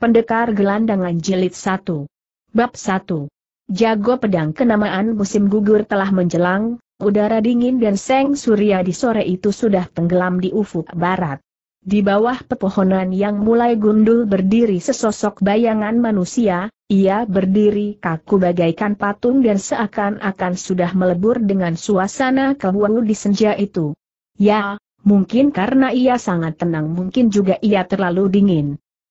Pendekar Gelandangan Jilid 1. Bab 1. Jago pedang kenamaan musim gugur telah menjelang, udara dingin dan seng surya di sore itu sudah tenggelam di ufuk barat. Di bawah pepohonan yang mulai gundul berdiri sesosok bayangan manusia, ia berdiri kaku bagaikan patung dan seakan-akan sudah melebur dengan suasana kehuau di senja itu. Ya, mungkin karena ia sangat tenang mungkin juga ia terlalu dingin.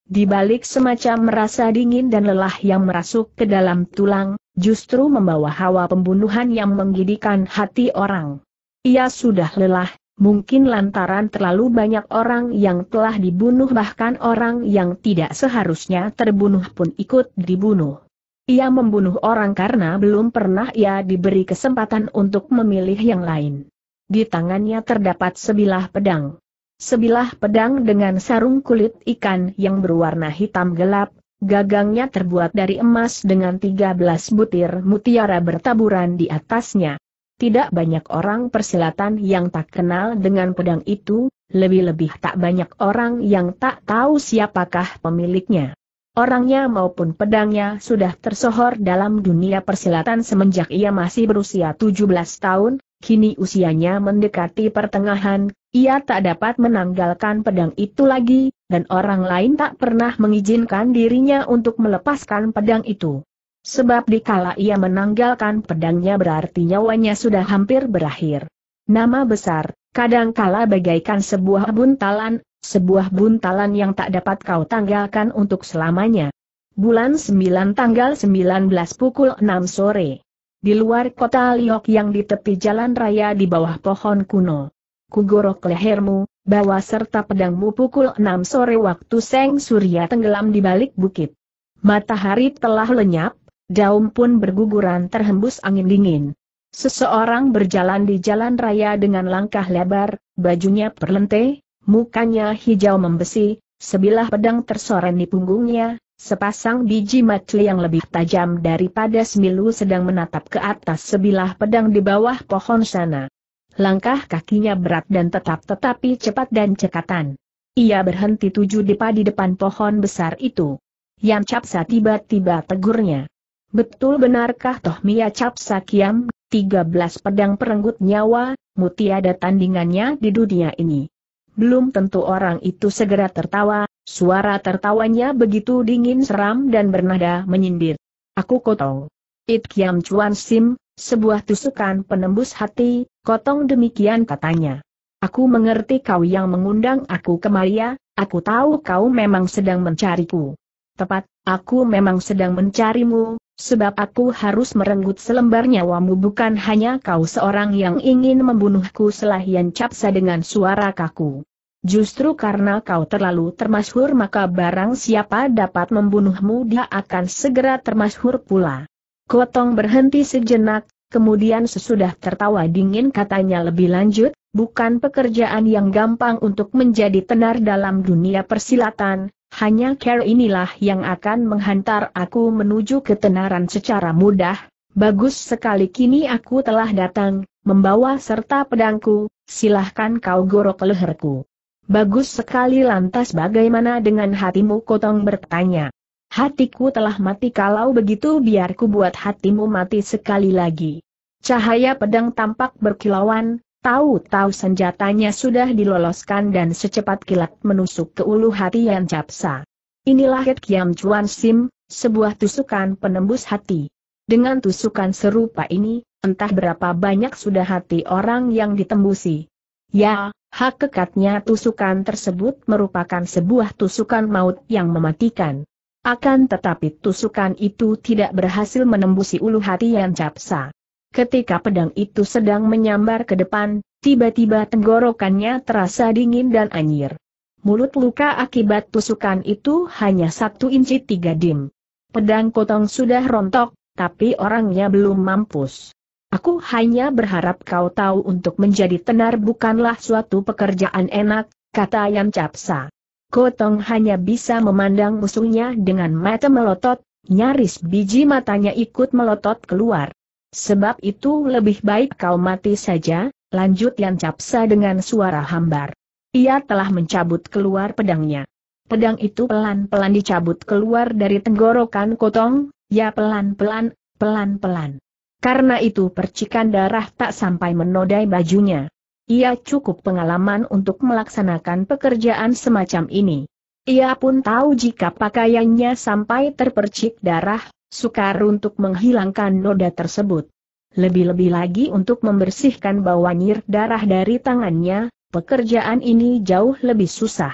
Di balik semacam rasa dingin dan lelah yang merasuk ke dalam tulang, justru membawa hawa pembunuhan yang menggidikan hati orang. Ia sudah lelah, mungkin lantaran terlalu banyak orang yang telah dibunuh bahkan orang yang tidak seharusnya terbunuh pun ikut dibunuh. Ia membunuh orang karena belum pernah ia diberi kesempatan untuk memilih yang lain. Di tangannya terdapat sebilah pedang. Sebilah pedang dengan sarung kulit ikan yang berwarna hitam gelap, gagangnya terbuat dari emas dengan 13 butir mutiara bertaburan di atasnya. Tidak banyak orang persilatan yang tak kenal dengan pedang itu, lebih-lebih tak banyak orang yang tak tahu siapakah pemiliknya. Orangnya maupun pedangnya sudah tersohor dalam dunia persilatan semenjak ia masih berusia 17 tahun, kini usianya mendekati pertengahan, ia tak dapat menanggalkan pedang itu lagi, dan orang lain tak pernah mengizinkan dirinya untuk melepaskan pedang itu. Sebab dikala ia menanggalkan pedangnya berarti nyawanya sudah hampir berakhir. Nama besar, kadangkala bagaikan sebuah buntalan, sebuah buntalan yang tak dapat kau tanggalkan untuk selamanya. Bulan 9 tanggal 19 pukul 6 sore. Di luar kota Liok yang di tepi jalan raya di bawah pohon kuno kugorok lehermu, bawa serta pedangmu pukul enam sore waktu seng surya tenggelam di balik bukit. Matahari telah lenyap, daun pun berguguran terhembus angin dingin. Seseorang berjalan di jalan raya dengan langkah lebar, bajunya perlente, mukanya hijau membesi, sebilah pedang tersoren di punggungnya, Sepasang biji matli yang lebih tajam daripada semilu sedang menatap ke atas sebilah pedang di bawah pohon sana. Langkah kakinya berat dan tetap tetapi cepat dan cekatan. Ia berhenti tujuh depa di depan pohon besar itu. Yam Capsa tiba-tiba tegurnya. Betul benarkah toh Mia Capsa Kiam, 13 pedang perenggut nyawa, mutiada tandingannya di dunia ini. Belum tentu orang itu segera tertawa, suara tertawanya begitu dingin seram dan bernada menyindir. Aku kotong. It Kiam Chuan Sim, sebuah tusukan penembus hati, kotong demikian katanya. Aku mengerti kau yang mengundang aku kemari ya, aku tahu kau memang sedang mencariku. Tepat, aku memang sedang mencarimu, sebab aku harus merenggut selembar nyawamu bukan hanya kau seorang yang ingin membunuhku yang capsa dengan suara kaku. Justru karena kau terlalu termasyhur maka barang siapa dapat membunuhmu dia akan segera termasyhur pula. Kotong berhenti sejenak, kemudian sesudah tertawa dingin katanya lebih lanjut, bukan pekerjaan yang gampang untuk menjadi tenar dalam dunia persilatan, hanya care inilah yang akan menghantar aku menuju ketenaran secara mudah, bagus sekali kini aku telah datang, membawa serta pedangku, silahkan kau gorok leherku. Bagus sekali lantas bagaimana dengan hatimu kotong bertanya. Hatiku telah mati kalau begitu biarku buat hatimu mati sekali lagi. Cahaya pedang tampak berkilauan, tahu-tahu senjatanya sudah diloloskan dan secepat kilat menusuk ke ulu hati Yan Capsa. Inilah Het Kiam Chuan Sim, sebuah tusukan penembus hati. Dengan tusukan serupa ini, entah berapa banyak sudah hati orang yang ditembusi. Ya, hakikatnya tusukan tersebut merupakan sebuah tusukan maut yang mematikan. Akan tetapi tusukan itu tidak berhasil menembusi ulu hati yang capsa. Ketika pedang itu sedang menyambar ke depan, tiba-tiba tenggorokannya terasa dingin dan anyir. Mulut luka akibat tusukan itu hanya satu inci tiga dim. Pedang kotong sudah rontok, tapi orangnya belum mampus. Aku hanya berharap kau tahu untuk menjadi tenar bukanlah suatu pekerjaan enak, kata Yan Capsa. Kotong hanya bisa memandang musuhnya dengan mata melotot, nyaris biji matanya ikut melotot keluar. Sebab itu lebih baik kau mati saja, lanjut Yan Capsa dengan suara hambar. Ia telah mencabut keluar pedangnya. Pedang itu pelan-pelan dicabut keluar dari tenggorokan Kotong, ya pelan-pelan, pelan-pelan. Karena itu percikan darah tak sampai menodai bajunya. Ia cukup pengalaman untuk melaksanakan pekerjaan semacam ini. Ia pun tahu jika pakaiannya sampai terpercik darah, sukar untuk menghilangkan noda tersebut. Lebih-lebih lagi untuk membersihkan bawanyir darah dari tangannya, pekerjaan ini jauh lebih susah.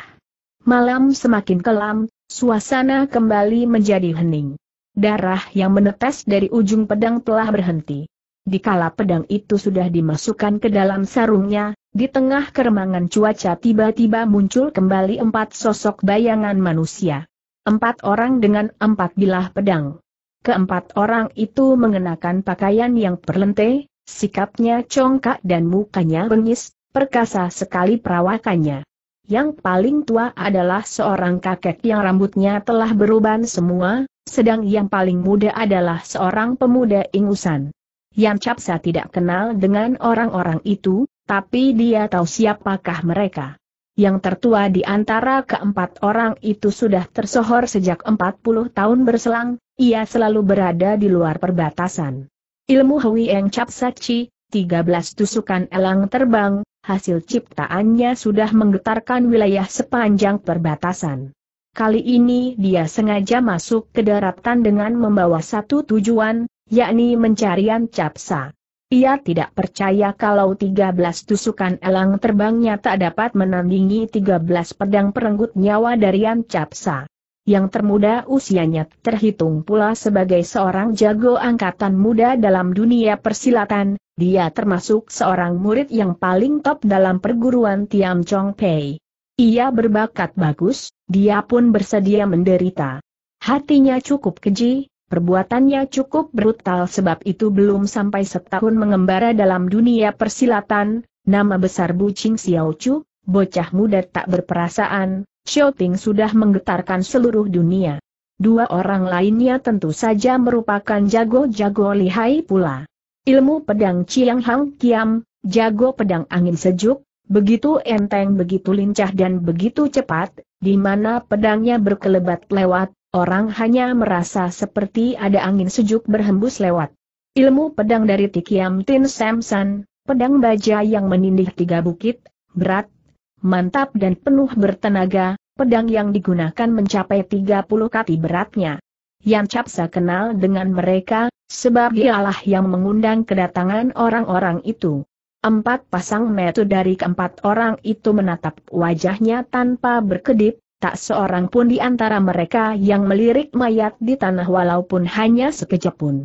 Malam semakin kelam, suasana kembali menjadi hening. Darah yang menetes dari ujung pedang telah berhenti. Dikala pedang itu sudah dimasukkan ke dalam sarungnya, di tengah keremangan cuaca tiba-tiba muncul kembali empat sosok bayangan manusia. Empat orang dengan empat bilah pedang. Keempat orang itu mengenakan pakaian yang perlente, sikapnya congkak dan mukanya bengis, perkasa sekali perawakannya. Yang paling tua adalah seorang kakek yang rambutnya telah beruban semua, sedang yang paling muda adalah seorang pemuda ingusan. Yang Capsa tidak kenal dengan orang-orang itu, tapi dia tahu siapakah mereka. Yang tertua di antara keempat orang itu sudah tersohor sejak 40 tahun berselang, ia selalu berada di luar perbatasan. Ilmu Hui Eng Capsaci, 13 tusukan elang terbang, hasil ciptaannya sudah menggetarkan wilayah sepanjang perbatasan. Kali ini dia sengaja masuk ke daratan dengan membawa satu tujuan, yakni pencarian capsa. Ia tidak percaya kalau 13 tusukan elang terbangnya tak dapat menandingi 13 pedang perenggut nyawa dari Yan Capsa. Yang termuda usianya terhitung pula sebagai seorang jago angkatan muda dalam dunia persilatan, dia termasuk seorang murid yang paling top dalam perguruan Tiam Chong Pei. Ia berbakat bagus, dia pun bersedia menderita. Hatinya cukup keji, Perbuatannya cukup brutal sebab itu belum sampai setahun mengembara dalam dunia persilatan, nama besar Bucing Chu, bocah muda tak berperasaan, Shouting sudah menggetarkan seluruh dunia. Dua orang lainnya tentu saja merupakan jago-jago lihai pula. Ilmu pedang Chiang Hang Kiam, jago pedang angin sejuk, begitu enteng begitu lincah dan begitu cepat, di mana pedangnya berkelebat lewat, orang hanya merasa seperti ada angin sejuk berhembus lewat. Ilmu pedang dari Tikiam Tin Samson, pedang baja yang menindih tiga bukit, berat, mantap dan penuh bertenaga, pedang yang digunakan mencapai 30 kati beratnya. Yang Capsa kenal dengan mereka, sebab dialah yang mengundang kedatangan orang-orang itu. Empat pasang metu dari keempat orang itu menatap wajahnya tanpa berkedip, tak seorang pun di antara mereka yang melirik mayat di tanah walaupun hanya sekejap pun.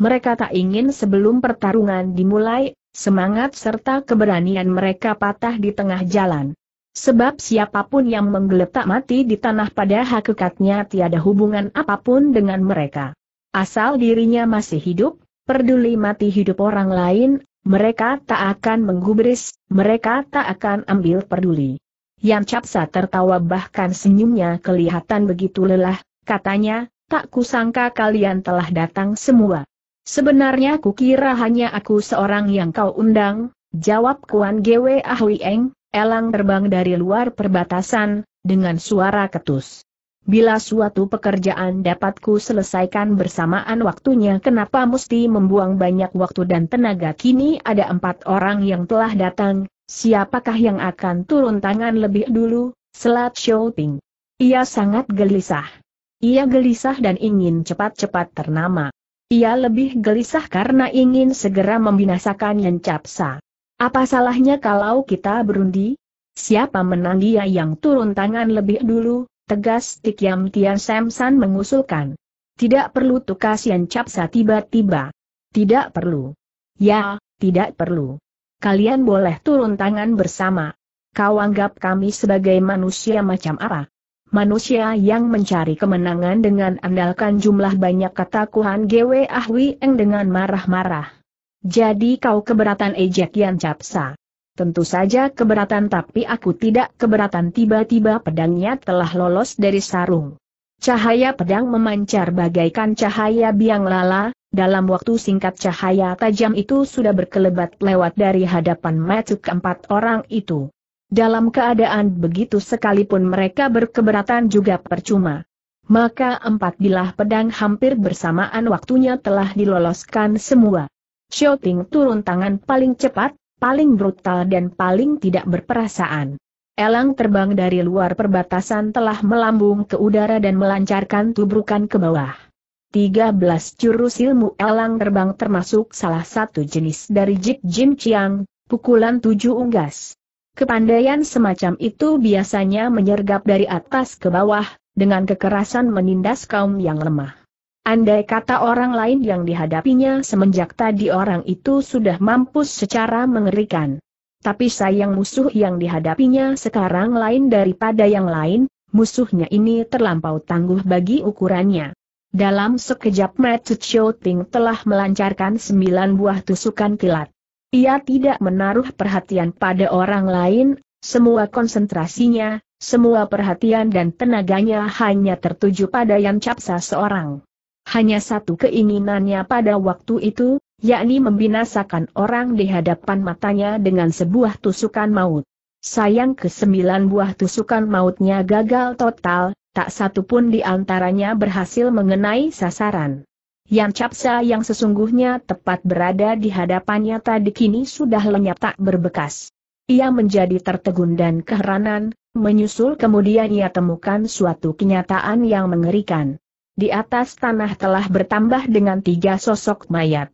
Mereka tak ingin sebelum pertarungan dimulai, semangat serta keberanian mereka patah di tengah jalan. Sebab siapapun yang menggeletak mati di tanah pada hakikatnya tiada hubungan apapun dengan mereka. Asal dirinya masih hidup, peduli mati hidup orang lain, mereka tak akan menggubris, mereka tak akan ambil peduli. Yam Capsa tertawa bahkan senyumnya kelihatan begitu lelah, katanya, tak kusangka kalian telah datang semua. Sebenarnya kukira hanya aku seorang yang kau undang, jawab Kuan Gwe Ahuieng, elang terbang dari luar perbatasan, dengan suara ketus. Bila suatu pekerjaan dapatku selesaikan bersamaan waktunya kenapa mesti membuang banyak waktu dan tenaga kini ada empat orang yang telah datang, Siapakah yang akan turun tangan lebih dulu, Selat Shouting. Ia sangat gelisah. Ia gelisah dan ingin cepat-cepat ternama. Ia lebih gelisah karena ingin segera membinasakan Yen Capsa. Apa salahnya kalau kita berundi? Siapa menang dia yang turun tangan lebih dulu, tegas Tikiam Tian Samsan mengusulkan. Tidak perlu tukas Yen Capsa tiba-tiba. Tidak perlu. Ya, tidak perlu kalian boleh turun tangan bersama. Kau anggap kami sebagai manusia macam apa? Manusia yang mencari kemenangan dengan andalkan jumlah banyak ketakuhan GW Gwe Ahwi Eng dengan marah-marah. Jadi kau keberatan ejek Yan Capsa. Tentu saja keberatan tapi aku tidak keberatan tiba-tiba pedangnya telah lolos dari sarung. Cahaya pedang memancar bagaikan cahaya biang lala, dalam waktu singkat cahaya tajam itu sudah berkelebat lewat dari hadapan mata keempat orang itu. Dalam keadaan begitu sekalipun mereka berkeberatan juga percuma. Maka empat bilah pedang hampir bersamaan waktunya telah diloloskan semua. Shouting turun tangan paling cepat, paling brutal dan paling tidak berperasaan. Elang terbang dari luar perbatasan telah melambung ke udara dan melancarkan tubrukan ke bawah. 13 jurus ilmu elang terbang termasuk salah satu jenis dari Jik Jin Chiang, pukulan tujuh unggas. Kepandaian semacam itu biasanya menyergap dari atas ke bawah, dengan kekerasan menindas kaum yang lemah. Andai kata orang lain yang dihadapinya semenjak tadi orang itu sudah mampus secara mengerikan. Tapi sayang musuh yang dihadapinya sekarang lain daripada yang lain, musuhnya ini terlampau tangguh bagi ukurannya. Dalam sekejap Matsucho Ting telah melancarkan sembilan buah tusukan kilat. Ia tidak menaruh perhatian pada orang lain, semua konsentrasinya, semua perhatian dan tenaganya hanya tertuju pada yang Capsa seorang. Hanya satu keinginannya pada waktu itu, yakni membinasakan orang di hadapan matanya dengan sebuah tusukan maut. Sayang ke sembilan buah tusukan mautnya gagal total, tak satu pun di antaranya berhasil mengenai sasaran. Yang capsa yang sesungguhnya tepat berada di hadapannya tadi kini sudah lenyap tak berbekas. Ia menjadi tertegun dan keheranan, menyusul kemudian ia temukan suatu kenyataan yang mengerikan. Di atas tanah telah bertambah dengan tiga sosok mayat.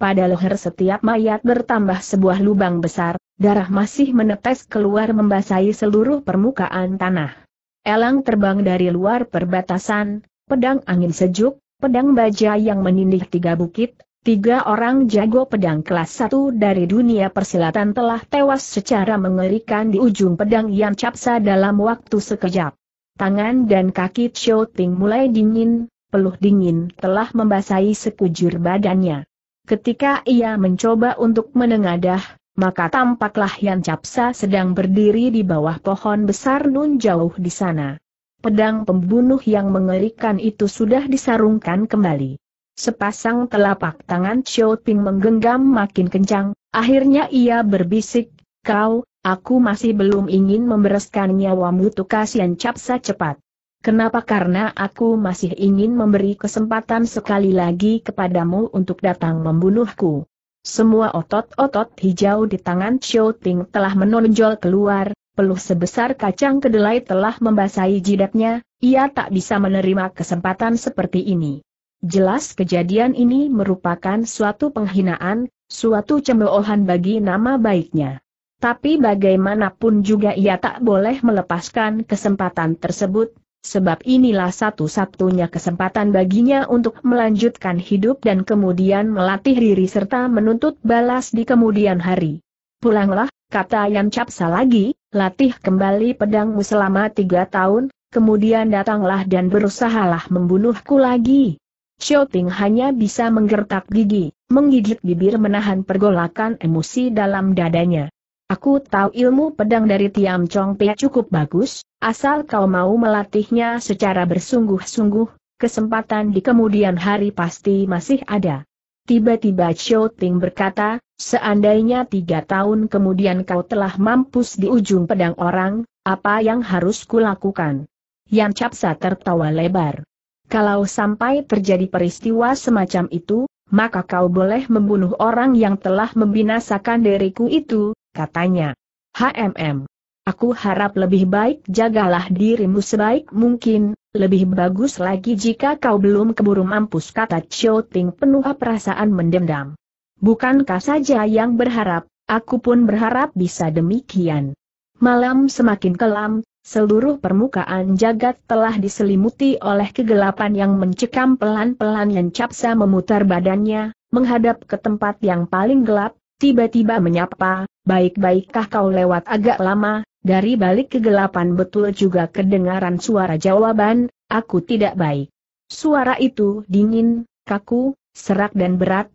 Pada leher setiap mayat bertambah sebuah lubang besar, darah masih menetes keluar membasahi seluruh permukaan tanah. Elang terbang dari luar perbatasan, pedang angin sejuk, pedang baja yang menindih tiga bukit, tiga orang jago pedang kelas satu dari dunia persilatan telah tewas secara mengerikan di ujung pedang yang capsa dalam waktu sekejap. Tangan dan kaki Ting mulai dingin, peluh dingin telah membasahi sekujur badannya. Ketika ia mencoba untuk menengadah, maka tampaklah Yan Capsa sedang berdiri di bawah pohon besar nun jauh di sana. Pedang pembunuh yang mengerikan itu sudah disarungkan kembali. Sepasang telapak tangan Xiao Ping menggenggam makin kencang, akhirnya ia berbisik, kau, aku masih belum ingin membereskan nyawamu tukas yang capsa cepat. Kenapa? Karena aku masih ingin memberi kesempatan sekali lagi kepadamu untuk datang membunuhku. Semua otot-otot hijau di tangan Xiao Ting telah menonjol keluar, peluh sebesar kacang kedelai telah membasahi jidatnya, ia tak bisa menerima kesempatan seperti ini. Jelas kejadian ini merupakan suatu penghinaan, suatu cemoohan bagi nama baiknya. Tapi bagaimanapun juga ia tak boleh melepaskan kesempatan tersebut, sebab inilah satu-satunya kesempatan baginya untuk melanjutkan hidup dan kemudian melatih diri serta menuntut balas di kemudian hari. Pulanglah, kata Yan Capsa lagi, latih kembali pedangmu selama tiga tahun, kemudian datanglah dan berusahalah membunuhku lagi. Shouting hanya bisa menggertak gigi, menggigit bibir menahan pergolakan emosi dalam dadanya. Aku tahu ilmu pedang dari Tiam Chong Pei cukup bagus, asal kau mau melatihnya secara bersungguh-sungguh, kesempatan di kemudian hari pasti masih ada. Tiba-tiba Xiao Ting berkata, seandainya tiga tahun kemudian kau telah mampus di ujung pedang orang, apa yang harus kulakukan? Yan Capsa tertawa lebar. Kalau sampai terjadi peristiwa semacam itu, maka kau boleh membunuh orang yang telah membinasakan diriku itu, katanya. HMM. Aku harap lebih baik jagalah dirimu sebaik mungkin, lebih bagus lagi jika kau belum keburu mampus kata Chow Ting penuh perasaan mendendam. Bukankah saja yang berharap, aku pun berharap bisa demikian. Malam semakin kelam, seluruh permukaan jagat telah diselimuti oleh kegelapan yang mencekam pelan-pelan yang Capsa memutar badannya, menghadap ke tempat yang paling gelap, tiba-tiba menyapa, baik-baikkah kau lewat agak lama, dari balik kegelapan betul juga kedengaran suara jawaban, aku tidak baik. Suara itu dingin, kaku, serak dan berat,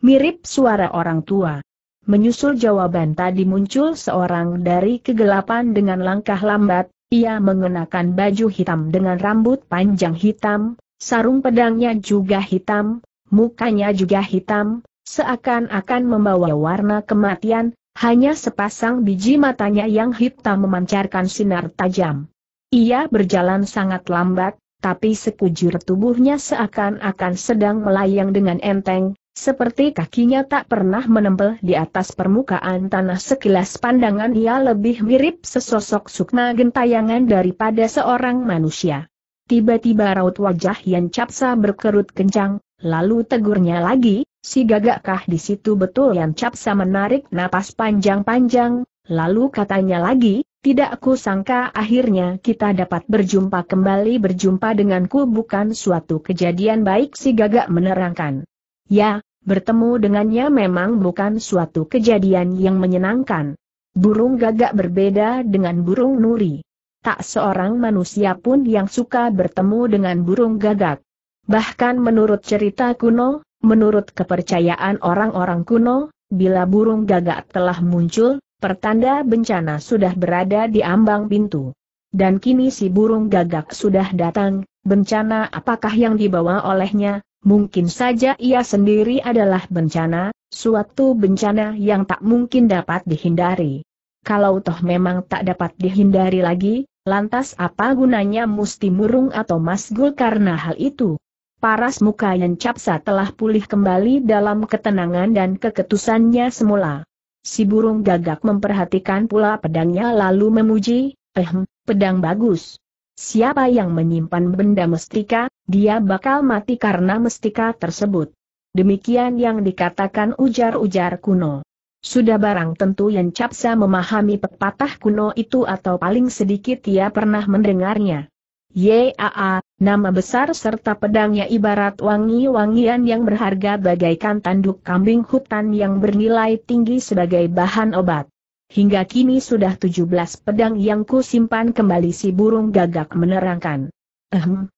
mirip suara orang tua. Menyusul jawaban tadi muncul seorang dari kegelapan dengan langkah lambat, ia mengenakan baju hitam dengan rambut panjang hitam, sarung pedangnya juga hitam, mukanya juga hitam, seakan-akan membawa warna kematian, hanya sepasang biji matanya yang hitam memancarkan sinar tajam. Ia berjalan sangat lambat, tapi sekujur tubuhnya seakan-akan sedang melayang dengan enteng, seperti kakinya tak pernah menempel di atas permukaan tanah sekilas pandangan ia lebih mirip sesosok sukma gentayangan daripada seorang manusia. Tiba-tiba raut wajah yang capsa berkerut kencang, lalu tegurnya lagi, Si gagakkah di situ betul yang capsa menarik napas panjang-panjang, lalu katanya lagi, tidak ku sangka akhirnya kita dapat berjumpa kembali berjumpa denganku bukan suatu kejadian baik si gagak menerangkan. Ya, bertemu dengannya memang bukan suatu kejadian yang menyenangkan. Burung gagak berbeda dengan burung nuri. Tak seorang manusia pun yang suka bertemu dengan burung gagak. Bahkan menurut cerita kuno, Menurut kepercayaan orang-orang kuno, bila burung gagak telah muncul, pertanda bencana sudah berada di ambang pintu. Dan kini si burung gagak sudah datang, bencana apakah yang dibawa olehnya, Mungkin saja ia sendiri adalah bencana, suatu bencana yang tak mungkin dapat dihindari. Kalau toh memang tak dapat dihindari lagi, lantas apa gunanya musti murung atau masgul karena hal itu? Paras muka Capsa telah pulih kembali dalam ketenangan dan keketusannya semula. Si burung gagak memperhatikan pula pedangnya lalu memuji, ehm, pedang bagus. Siapa yang menyimpan benda mestika, dia bakal mati karena mestika tersebut. Demikian yang dikatakan ujar-ujar kuno. Sudah barang tentu Capsa memahami pepatah kuno itu atau paling sedikit ia pernah mendengarnya. Yaa, nama besar serta pedangnya ibarat wangi-wangian yang berharga bagaikan tanduk kambing hutan yang bernilai tinggi sebagai bahan obat. Hingga kini sudah 17 pedang yang kusimpan kembali si burung gagak menerangkan. Ehem,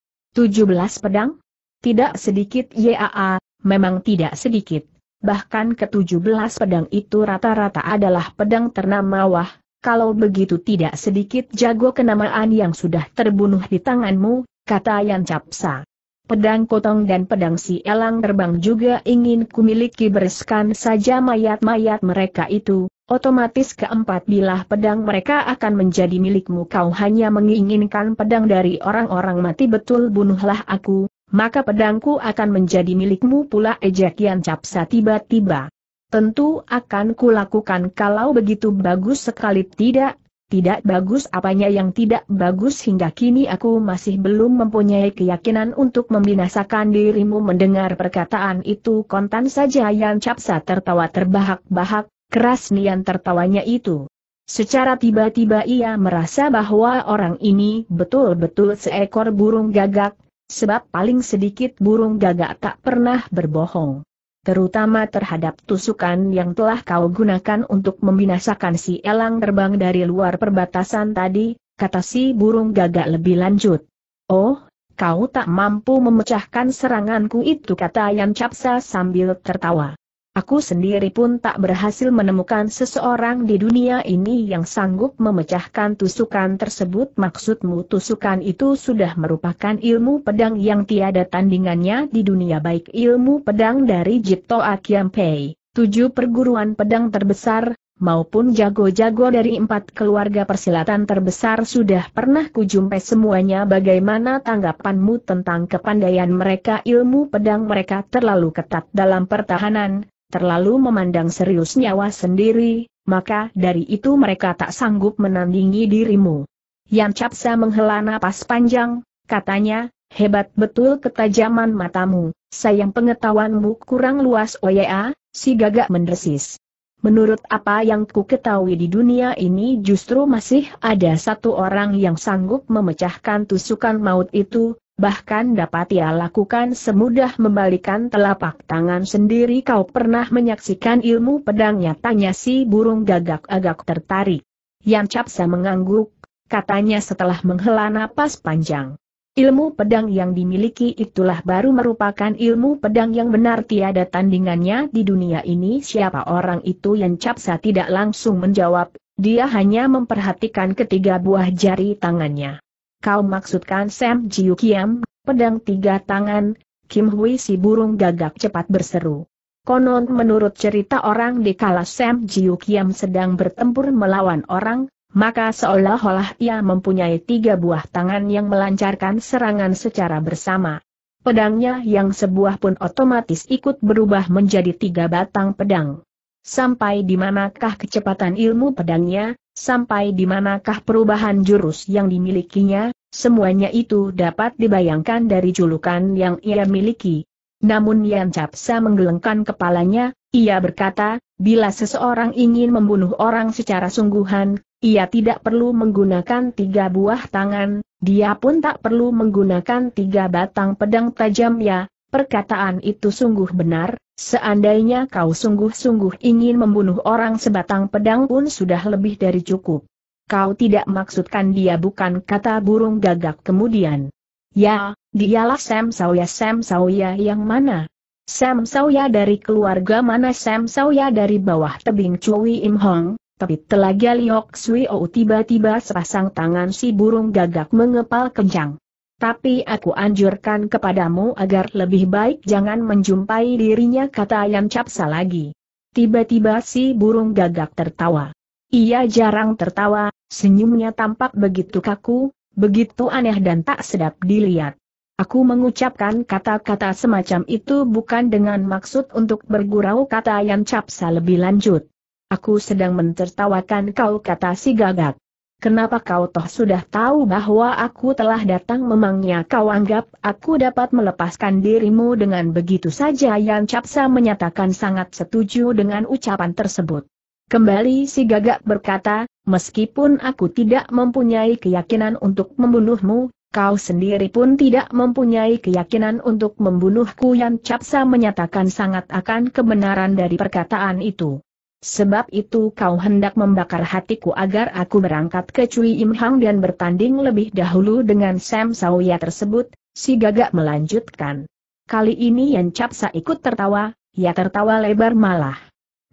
belas pedang? Tidak sedikit Yaa, memang tidak sedikit. Bahkan ke belas pedang itu rata-rata adalah pedang ternama Wah kalau begitu tidak sedikit jago kenamaan yang sudah terbunuh di tanganmu, kata Yan Capsa. Pedang kotong dan pedang si elang terbang juga ingin kumiliki bereskan saja mayat-mayat mereka itu, otomatis keempat bilah pedang mereka akan menjadi milikmu kau hanya menginginkan pedang dari orang-orang mati betul bunuhlah aku, maka pedangku akan menjadi milikmu pula Ejek Yan Capsa tiba-tiba. Tentu akan kulakukan kalau begitu bagus sekali tidak, tidak bagus apanya yang tidak bagus hingga kini aku masih belum mempunyai keyakinan untuk membinasakan dirimu mendengar perkataan itu kontan saja Yan Capsa tertawa terbahak-bahak, keras nian tertawanya itu. Secara tiba-tiba ia merasa bahwa orang ini betul-betul seekor burung gagak, sebab paling sedikit burung gagak tak pernah berbohong terutama terhadap tusukan yang telah kau gunakan untuk membinasakan si elang terbang dari luar perbatasan tadi, kata si burung gagak lebih lanjut. Oh, kau tak mampu memecahkan seranganku itu kata Yan Capsa sambil tertawa. Aku sendiri pun tak berhasil menemukan seseorang di dunia ini yang sanggup memecahkan tusukan tersebut maksudmu tusukan itu sudah merupakan ilmu pedang yang tiada tandingannya di dunia baik ilmu pedang dari Jipto Akiampei, tujuh perguruan pedang terbesar, maupun jago-jago dari empat keluarga persilatan terbesar sudah pernah kujumpai semuanya bagaimana tanggapanmu tentang kepandaian mereka ilmu pedang mereka terlalu ketat dalam pertahanan, terlalu memandang serius nyawa sendiri, maka dari itu mereka tak sanggup menandingi dirimu. Yan Capsa menghela napas panjang, katanya, hebat betul ketajaman matamu, sayang pengetahuanmu kurang luas oya, oh si gagak mendesis. Menurut apa yang ku ketahui di dunia ini justru masih ada satu orang yang sanggup memecahkan tusukan maut itu, bahkan dapat ia lakukan semudah membalikan telapak tangan sendiri kau pernah menyaksikan ilmu pedangnya tanya si burung gagak agak tertarik. Yang Capsa mengangguk, katanya setelah menghela napas panjang. Ilmu pedang yang dimiliki itulah baru merupakan ilmu pedang yang benar tiada tandingannya di dunia ini siapa orang itu yang capsa tidak langsung menjawab, dia hanya memperhatikan ketiga buah jari tangannya. Kau maksudkan Sam Jiu Kiam, pedang tiga tangan, Kim Hui si burung gagak cepat berseru. Konon menurut cerita orang di kala Sam Jiu Kiam sedang bertempur melawan orang, maka seolah-olah ia mempunyai tiga buah tangan yang melancarkan serangan secara bersama. Pedangnya yang sebuah pun otomatis ikut berubah menjadi tiga batang pedang. Sampai di manakah kecepatan ilmu pedangnya, sampai di manakah perubahan jurus yang dimilikinya, semuanya itu dapat dibayangkan dari julukan yang ia miliki. Namun Yan Capsa menggelengkan kepalanya, ia berkata, bila seseorang ingin membunuh orang secara sungguhan, ia tidak perlu menggunakan tiga buah tangan, dia pun tak perlu menggunakan tiga batang pedang tajam ya. Perkataan itu sungguh benar, seandainya kau sungguh-sungguh ingin membunuh orang sebatang pedang pun sudah lebih dari cukup. Kau tidak maksudkan dia bukan kata burung gagak kemudian. Ya, dialah Sam Sawya Sam Sawya yang mana? Sam Sawya dari keluarga mana Sam Sawya dari bawah tebing Cui Im Hong, Tapi telaga Liok Sui O tiba-tiba sepasang tangan si burung gagak mengepal kencang. Tapi aku anjurkan kepadamu agar lebih baik jangan menjumpai dirinya kata Yan Capsa lagi. Tiba-tiba si burung gagak tertawa. Ia jarang tertawa, senyumnya tampak begitu kaku, begitu aneh dan tak sedap dilihat. Aku mengucapkan kata-kata semacam itu bukan dengan maksud untuk bergurau kata Yan Capsa lebih lanjut. Aku sedang mentertawakan kau kata si gagak. Kenapa kau toh sudah tahu bahwa aku telah datang memangnya kau anggap aku dapat melepaskan dirimu dengan begitu saja Yang Capsa menyatakan sangat setuju dengan ucapan tersebut. Kembali si gagak berkata, meskipun aku tidak mempunyai keyakinan untuk membunuhmu, kau sendiri pun tidak mempunyai keyakinan untuk membunuhku Yang Capsa menyatakan sangat akan kebenaran dari perkataan itu. Sebab itu kau hendak membakar hatiku agar aku berangkat ke Cui Im Hang dan bertanding lebih dahulu dengan Sam Sawya tersebut, si gagak melanjutkan. Kali ini Yan Capsa ikut tertawa, ya tertawa lebar malah.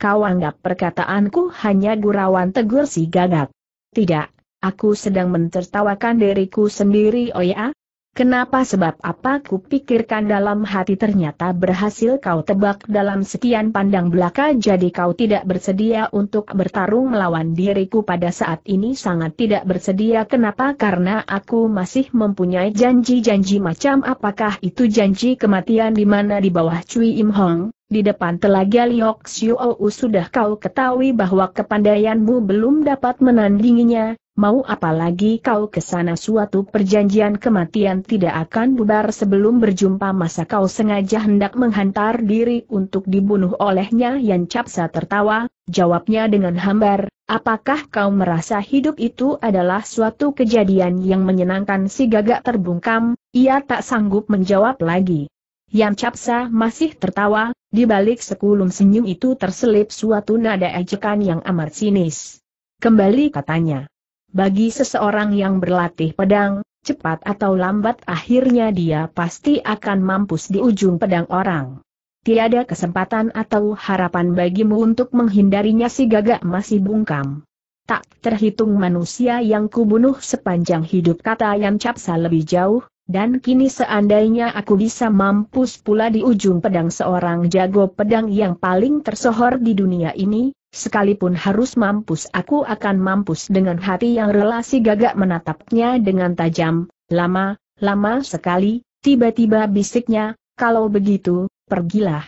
Kau anggap perkataanku hanya gurauan tegur si gagak. Tidak, aku sedang mentertawakan diriku sendiri oh ya, Kenapa sebab apa kupikirkan dalam hati ternyata berhasil kau tebak dalam sekian pandang belaka jadi kau tidak bersedia untuk bertarung melawan diriku pada saat ini sangat tidak bersedia kenapa karena aku masih mempunyai janji-janji macam apakah itu janji kematian di mana di bawah Cui Im Hong, di depan telaga Liok Xiu sudah kau ketahui bahwa kepandaianmu belum dapat menandinginya, mau apalagi kau ke sana suatu perjanjian kematian tidak akan bubar sebelum berjumpa masa kau sengaja hendak menghantar diri untuk dibunuh olehnya Yan Capsa tertawa, jawabnya dengan hambar, apakah kau merasa hidup itu adalah suatu kejadian yang menyenangkan si gagak terbungkam, ia tak sanggup menjawab lagi. Yan Capsa masih tertawa, di balik sekulum senyum itu terselip suatu nada ejekan yang amat sinis. Kembali katanya. Bagi seseorang yang berlatih pedang, cepat atau lambat akhirnya dia pasti akan mampus di ujung pedang orang. Tiada kesempatan atau harapan bagimu untuk menghindarinya si gagak masih bungkam. Tak terhitung manusia yang kubunuh sepanjang hidup kata Yan Capsa lebih jauh, dan kini seandainya aku bisa mampus pula di ujung pedang seorang jago pedang yang paling tersohor di dunia ini, Sekalipun harus mampus aku akan mampus dengan hati yang relasi gagak menatapnya dengan tajam, lama, lama sekali, tiba-tiba bisiknya, kalau begitu, pergilah.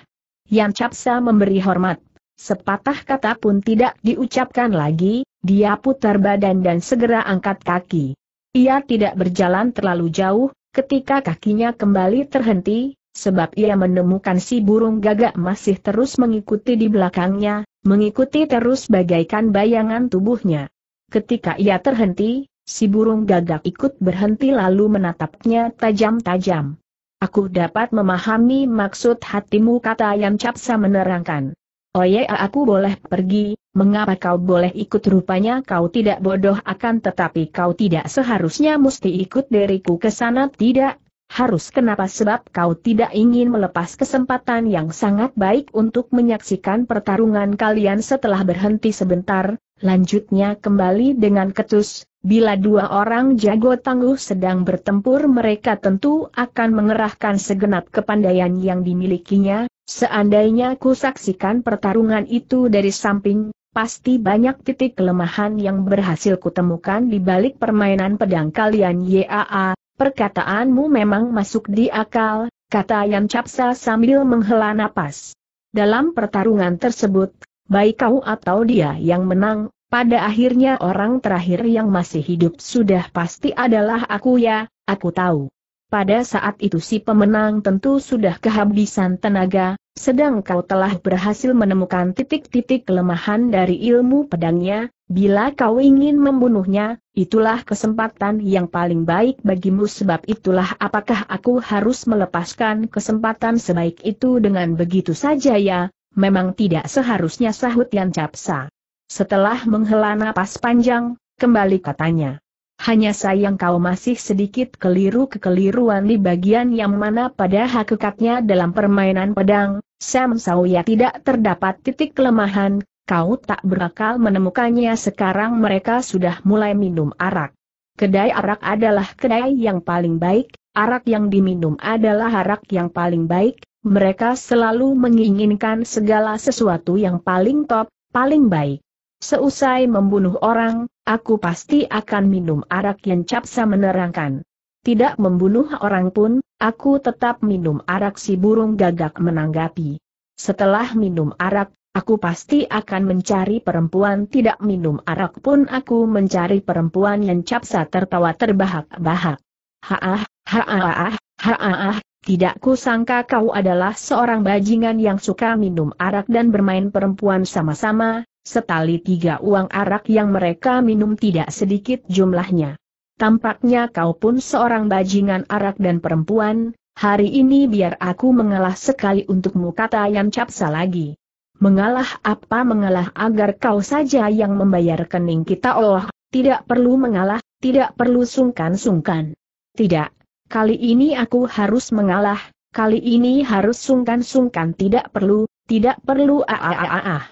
Yang Capsa memberi hormat. Sepatah kata pun tidak diucapkan lagi, dia putar badan dan segera angkat kaki. Ia tidak berjalan terlalu jauh, ketika kakinya kembali terhenti, sebab ia menemukan si burung gagak masih terus mengikuti di belakangnya, mengikuti terus bagaikan bayangan tubuhnya. Ketika ia terhenti, si burung gagak ikut berhenti lalu menatapnya tajam-tajam. Aku dapat memahami maksud hatimu kata Yan Capsa menerangkan. Oh ya aku boleh pergi, mengapa kau boleh ikut rupanya kau tidak bodoh akan tetapi kau tidak seharusnya mesti ikut dariku ke sana tidak, harus kenapa sebab kau tidak ingin melepas kesempatan yang sangat baik untuk menyaksikan pertarungan kalian setelah berhenti sebentar, lanjutnya kembali dengan ketus, bila dua orang jago tangguh sedang bertempur mereka tentu akan mengerahkan segenap kepandaian yang dimilikinya, seandainya ku saksikan pertarungan itu dari samping, pasti banyak titik kelemahan yang berhasil kutemukan di balik permainan pedang kalian YAA, Perkataanmu memang masuk di akal, kata Yan Capsa sambil menghela napas. Dalam pertarungan tersebut, baik kau atau dia yang menang, pada akhirnya orang terakhir yang masih hidup sudah pasti adalah aku ya, aku tahu. Pada saat itu si pemenang tentu sudah kehabisan tenaga, sedang kau telah berhasil menemukan titik-titik kelemahan dari ilmu pedangnya, Bila kau ingin membunuhnya, itulah kesempatan yang paling baik bagimu sebab itulah apakah aku harus melepaskan kesempatan sebaik itu dengan begitu saja ya, memang tidak seharusnya sahut yang Capsa. Setelah menghela napas panjang, kembali katanya. Hanya sayang kau masih sedikit keliru kekeliruan di bagian yang mana pada hakikatnya dalam permainan pedang, Sam Sawya tidak terdapat titik kelemahan, Kau tak berakal menemukannya sekarang mereka sudah mulai minum arak. Kedai arak adalah kedai yang paling baik, arak yang diminum adalah arak yang paling baik, mereka selalu menginginkan segala sesuatu yang paling top, paling baik. Seusai membunuh orang, aku pasti akan minum arak yang capsa menerangkan. Tidak membunuh orang pun, aku tetap minum arak si burung gagak menanggapi. Setelah minum arak, Aku pasti akan mencari perempuan tidak minum arak pun aku mencari perempuan yang capsa tertawa terbahak-bahak. Haah, haah, haah, tidak kusangka kau adalah seorang bajingan yang suka minum arak dan bermain perempuan sama-sama, setali tiga uang arak yang mereka minum tidak sedikit jumlahnya. Tampaknya kau pun seorang bajingan arak dan perempuan, Hari ini biar aku mengalah sekali untukmu kata yang Capsa lagi. Mengalah apa mengalah agar kau saja yang membayar kening kita Allah, oh, tidak perlu mengalah, tidak perlu sungkan-sungkan. Tidak, kali ini aku harus mengalah, kali ini harus sungkan-sungkan tidak perlu, tidak perlu ah, ah, ah, ah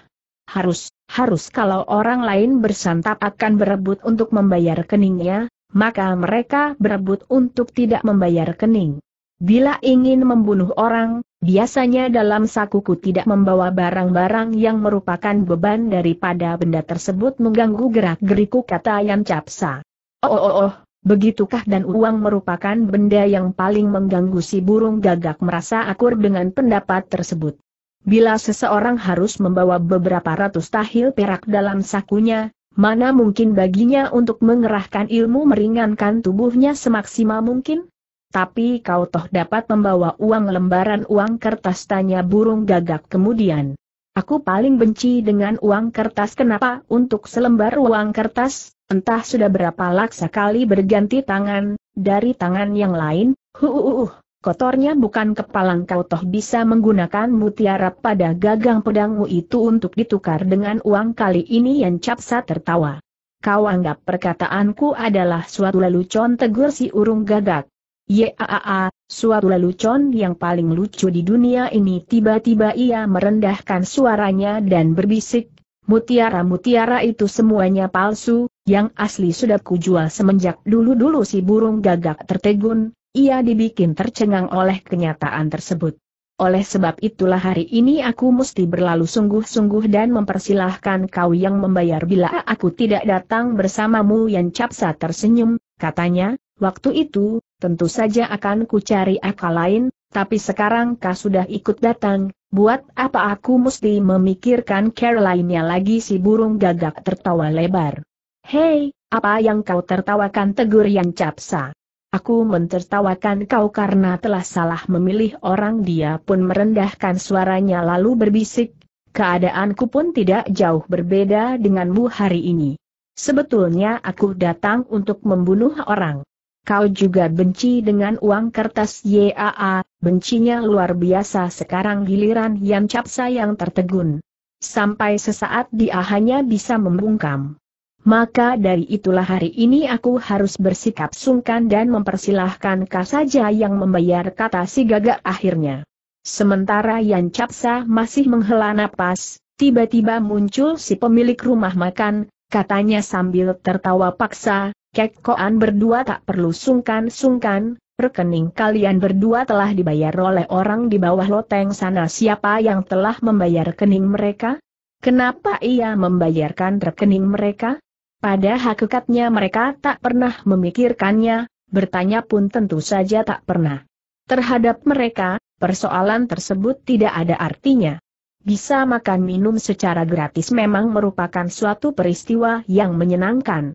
Harus, harus kalau orang lain bersantap akan berebut untuk membayar keningnya, maka mereka berebut untuk tidak membayar kening. Bila ingin membunuh orang, Biasanya dalam sakuku tidak membawa barang-barang yang merupakan beban daripada benda tersebut mengganggu gerak-geriku kata Yan Capsa. Oh oh oh, oh. Begitukah dan uang merupakan benda yang paling mengganggu si burung gagak merasa akur dengan pendapat tersebut. Bila seseorang harus membawa beberapa ratus tahil perak dalam sakunya, mana mungkin baginya untuk mengerahkan ilmu meringankan tubuhnya semaksimal mungkin? Tapi kau toh dapat membawa uang lembaran uang kertas tanya burung gagak kemudian. Aku paling benci dengan uang kertas kenapa untuk selembar uang kertas, entah sudah berapa laksa kali berganti tangan, dari tangan yang lain, huuuh, kotornya bukan kepalang kau toh bisa menggunakan mutiara pada gagang pedangmu itu untuk ditukar dengan uang kali ini yang capsa tertawa. Kau anggap perkataanku adalah suatu lelucon tegur si urung gagak, Yaa, suatu lelucon yang paling lucu di dunia ini tiba-tiba ia merendahkan suaranya dan berbisik, mutiara-mutiara itu semuanya palsu, yang asli sudah kujual semenjak dulu-dulu si burung gagak tertegun, ia dibikin tercengang oleh kenyataan tersebut. Oleh sebab itulah hari ini aku mesti berlalu sungguh-sungguh dan mempersilahkan kau yang membayar bila aku tidak datang bersamamu yang capsa tersenyum, katanya, Waktu itu, tentu saja akan ku cari akal lain, tapi sekarang kau sudah ikut datang, buat apa aku mesti memikirkan care lainnya lagi si burung gagak tertawa lebar. Hei, apa yang kau tertawakan tegur yang capsa? Aku mentertawakan kau karena telah salah memilih orang dia pun merendahkan suaranya lalu berbisik, keadaanku pun tidak jauh berbeda denganmu hari ini. Sebetulnya aku datang untuk membunuh orang. Kau juga benci dengan uang kertas YAA, bencinya luar biasa sekarang giliran Yan Capsa yang tertegun. Sampai sesaat dia hanya bisa membungkam. Maka dari itulah hari ini aku harus bersikap sungkan dan mempersilahkan kau saja yang membayar kata si gagak akhirnya. Sementara Yan Capsa masih menghela napas, tiba-tiba muncul si pemilik rumah makan, katanya sambil tertawa paksa, Kek Koan berdua tak perlu sungkan-sungkan, rekening kalian berdua telah dibayar oleh orang di bawah loteng sana siapa yang telah membayar rekening mereka? Kenapa ia membayarkan rekening mereka? Pada hakikatnya mereka tak pernah memikirkannya, bertanya pun tentu saja tak pernah. Terhadap mereka, persoalan tersebut tidak ada artinya. Bisa makan minum secara gratis memang merupakan suatu peristiwa yang menyenangkan.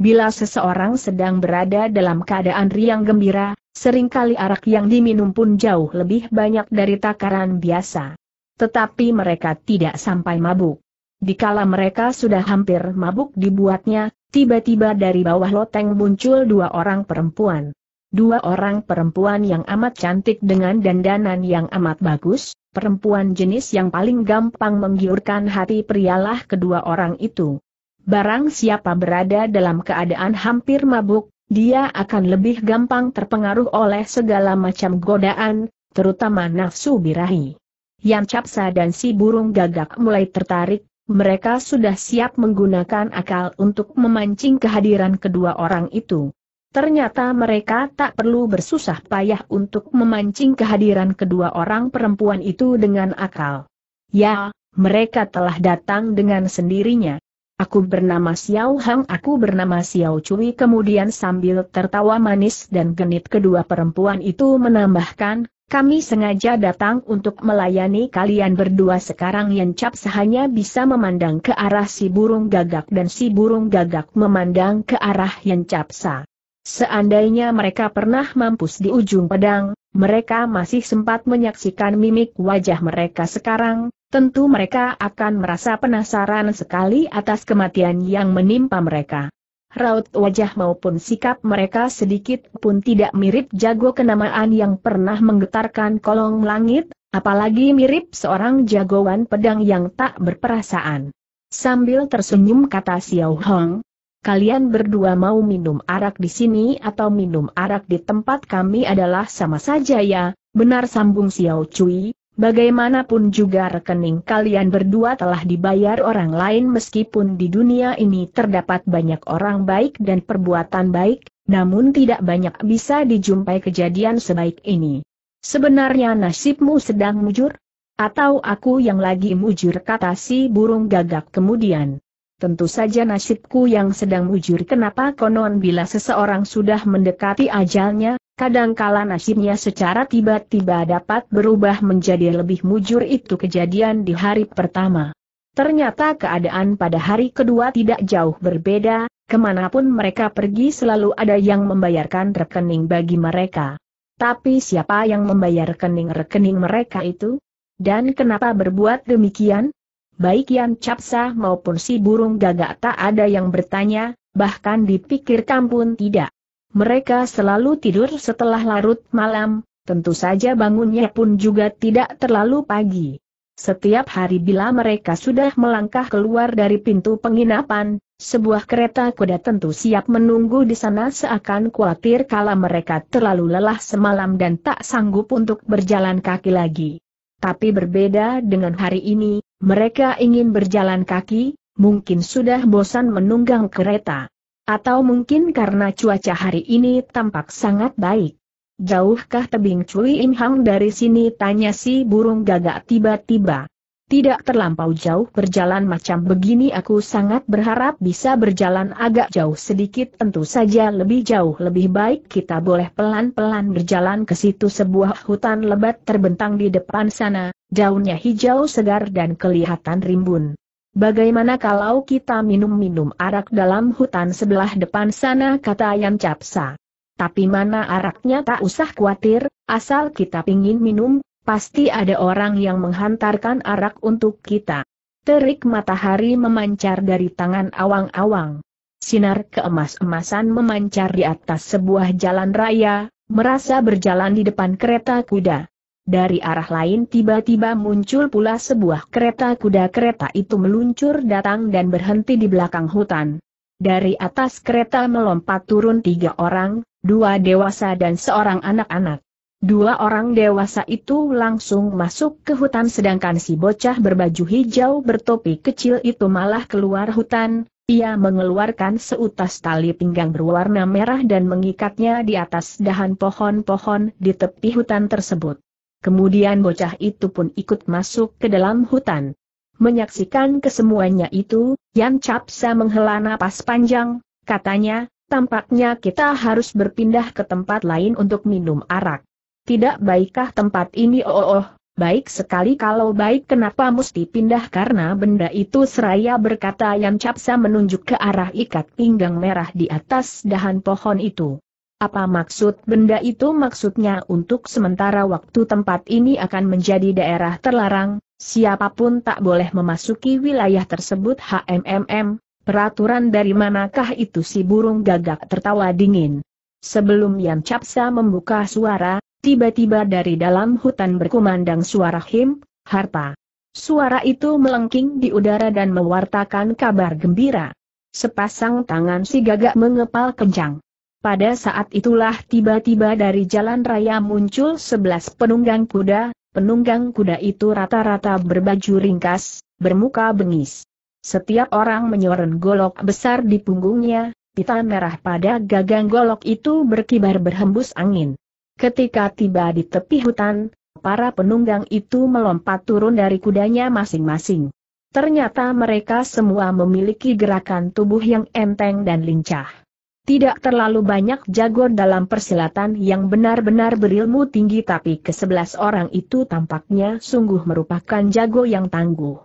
Bila seseorang sedang berada dalam keadaan riang gembira, seringkali arak yang diminum pun jauh lebih banyak dari takaran biasa. Tetapi mereka tidak sampai mabuk. Dikala mereka sudah hampir mabuk dibuatnya, tiba-tiba dari bawah loteng muncul dua orang perempuan. Dua orang perempuan yang amat cantik dengan dandanan yang amat bagus, perempuan jenis yang paling gampang menggiurkan hati prialah kedua orang itu. Barang siapa berada dalam keadaan hampir mabuk, dia akan lebih gampang terpengaruh oleh segala macam godaan, terutama nafsu birahi. Yang Capsa dan si burung gagak mulai tertarik, mereka sudah siap menggunakan akal untuk memancing kehadiran kedua orang itu. Ternyata mereka tak perlu bersusah payah untuk memancing kehadiran kedua orang perempuan itu dengan akal. Ya, mereka telah datang dengan sendirinya. Aku bernama Xiao Hang, aku bernama Xiao Cui. Kemudian sambil tertawa manis dan genit kedua perempuan itu menambahkan, kami sengaja datang untuk melayani kalian berdua sekarang yang Cap hanya bisa memandang ke arah si burung gagak dan si burung gagak memandang ke arah yang capsa. Seandainya mereka pernah mampus di ujung pedang, mereka masih sempat menyaksikan mimik wajah mereka sekarang, tentu mereka akan merasa penasaran sekali atas kematian yang menimpa mereka. Raut wajah maupun sikap mereka sedikit pun tidak mirip jago kenamaan yang pernah menggetarkan kolong langit, apalagi mirip seorang jagoan pedang yang tak berperasaan. Sambil tersenyum kata Xiao Hong, kalian berdua mau minum arak di sini atau minum arak di tempat kami adalah sama saja ya, benar sambung Xiao Cui, Bagaimanapun juga rekening kalian berdua telah dibayar orang lain meskipun di dunia ini terdapat banyak orang baik dan perbuatan baik, namun tidak banyak bisa dijumpai kejadian sebaik ini. Sebenarnya nasibmu sedang mujur? Atau aku yang lagi mujur kata si burung gagak kemudian. Tentu saja nasibku yang sedang mujur kenapa konon bila seseorang sudah mendekati ajalnya, Kadangkala nasibnya secara tiba-tiba dapat berubah menjadi lebih mujur itu kejadian di hari pertama. Ternyata keadaan pada hari kedua tidak jauh berbeda, kemanapun mereka pergi selalu ada yang membayarkan rekening bagi mereka. Tapi siapa yang membayar rekening-rekening mereka itu? Dan kenapa berbuat demikian? Baik yang Capsa maupun si burung gagak tak ada yang bertanya, bahkan dipikirkan pun tidak. Mereka selalu tidur setelah larut malam, tentu saja bangunnya pun juga tidak terlalu pagi. Setiap hari bila mereka sudah melangkah keluar dari pintu penginapan, sebuah kereta kuda tentu siap menunggu di sana seakan khawatir kala mereka terlalu lelah semalam dan tak sanggup untuk berjalan kaki lagi. Tapi berbeda dengan hari ini, mereka ingin berjalan kaki, mungkin sudah bosan menunggang kereta. Atau mungkin karena cuaca hari ini tampak sangat baik. Jauhkah tebing Cui Im dari sini? Tanya si burung gagak tiba-tiba. Tidak terlampau jauh berjalan macam begini aku sangat berharap bisa berjalan agak jauh sedikit tentu saja lebih jauh lebih baik kita boleh pelan-pelan berjalan ke situ sebuah hutan lebat terbentang di depan sana, daunnya hijau segar dan kelihatan rimbun. Bagaimana kalau kita minum-minum arak dalam hutan sebelah depan sana kata Yan Capsa. Tapi mana araknya tak usah khawatir, asal kita pingin minum, pasti ada orang yang menghantarkan arak untuk kita. Terik matahari memancar dari tangan awang-awang. Sinar keemas-emasan memancar di atas sebuah jalan raya, merasa berjalan di depan kereta kuda. Dari arah lain tiba-tiba muncul pula sebuah kereta kuda kereta itu meluncur datang dan berhenti di belakang hutan. Dari atas kereta melompat turun tiga orang, dua dewasa dan seorang anak-anak. Dua orang dewasa itu langsung masuk ke hutan sedangkan si bocah berbaju hijau bertopi kecil itu malah keluar hutan, ia mengeluarkan seutas tali pinggang berwarna merah dan mengikatnya di atas dahan pohon-pohon di tepi hutan tersebut. Kemudian bocah itu pun ikut masuk ke dalam hutan. Menyaksikan kesemuanya itu, Yan Capsa menghela napas panjang, katanya, tampaknya kita harus berpindah ke tempat lain untuk minum arak. Tidak baikkah tempat ini oh oh, oh. baik sekali kalau baik kenapa mesti pindah karena benda itu seraya berkata Yan Capsa menunjuk ke arah ikat pinggang merah di atas dahan pohon itu. Apa maksud benda itu maksudnya untuk sementara waktu tempat ini akan menjadi daerah terlarang, siapapun tak boleh memasuki wilayah tersebut HMMM, peraturan dari manakah itu si burung gagak tertawa dingin. Sebelum Yan Capsa membuka suara, tiba-tiba dari dalam hutan berkumandang suara him, harta. Suara itu melengking di udara dan mewartakan kabar gembira. Sepasang tangan si gagak mengepal kencang. Pada saat itulah tiba-tiba dari jalan raya muncul sebelas penunggang kuda, penunggang kuda itu rata-rata berbaju ringkas, bermuka bengis. Setiap orang menyoren golok besar di punggungnya, pita merah pada gagang golok itu berkibar berhembus angin. Ketika tiba di tepi hutan, para penunggang itu melompat turun dari kudanya masing-masing. Ternyata mereka semua memiliki gerakan tubuh yang enteng dan lincah. Tidak terlalu banyak jago dalam persilatan yang benar-benar berilmu tinggi tapi kesebelas orang itu tampaknya sungguh merupakan jago yang tangguh.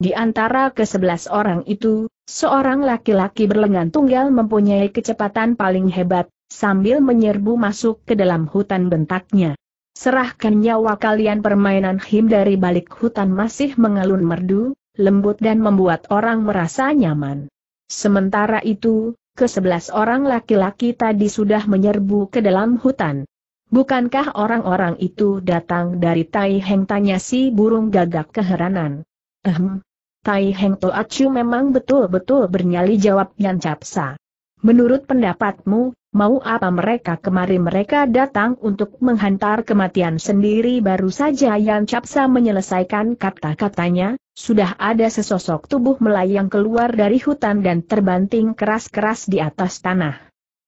Di antara kesebelas orang itu, seorang laki-laki berlengan tunggal mempunyai kecepatan paling hebat, sambil menyerbu masuk ke dalam hutan bentaknya. Serahkan nyawa kalian permainan him dari balik hutan masih mengalun merdu, lembut dan membuat orang merasa nyaman. Sementara itu, ke-11 orang laki-laki tadi sudah menyerbu ke dalam hutan. Bukankah orang-orang itu datang dari Tai Heng tanya si burung gagak keheranan. Ehm, Tai Heng Acu memang betul-betul bernyali jawab capsa. Menurut pendapatmu, Mau apa mereka kemari mereka datang untuk menghantar kematian sendiri baru saja Yang Capsa menyelesaikan kata-katanya, sudah ada sesosok tubuh melayang keluar dari hutan dan terbanting keras-keras di atas tanah.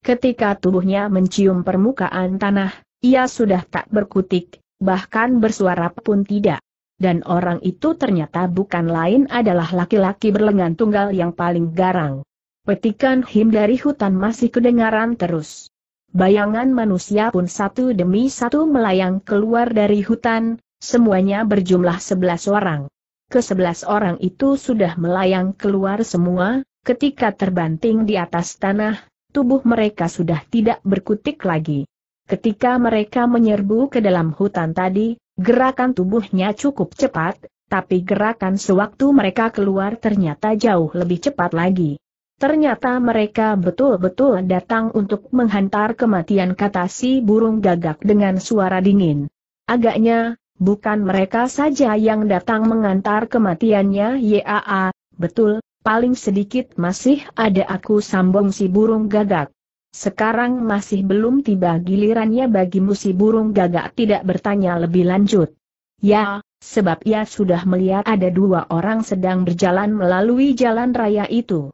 Ketika tubuhnya mencium permukaan tanah, ia sudah tak berkutik, bahkan bersuara pun tidak. Dan orang itu ternyata bukan lain adalah laki-laki berlengan tunggal yang paling garang. Petikan him dari hutan masih kedengaran terus. Bayangan manusia pun satu demi satu melayang keluar dari hutan, semuanya berjumlah sebelas orang. Kesebelas orang itu sudah melayang keluar semua, ketika terbanting di atas tanah, tubuh mereka sudah tidak berkutik lagi. Ketika mereka menyerbu ke dalam hutan tadi, gerakan tubuhnya cukup cepat, tapi gerakan sewaktu mereka keluar ternyata jauh lebih cepat lagi. Ternyata mereka betul-betul datang untuk menghantar kematian kata si burung gagak dengan suara dingin. Agaknya, bukan mereka saja yang datang mengantar kematiannya YAA, betul, paling sedikit masih ada aku sambung si burung gagak. Sekarang masih belum tiba gilirannya bagimu si burung gagak tidak bertanya lebih lanjut. Ya, sebab ia sudah melihat ada dua orang sedang berjalan melalui jalan raya itu.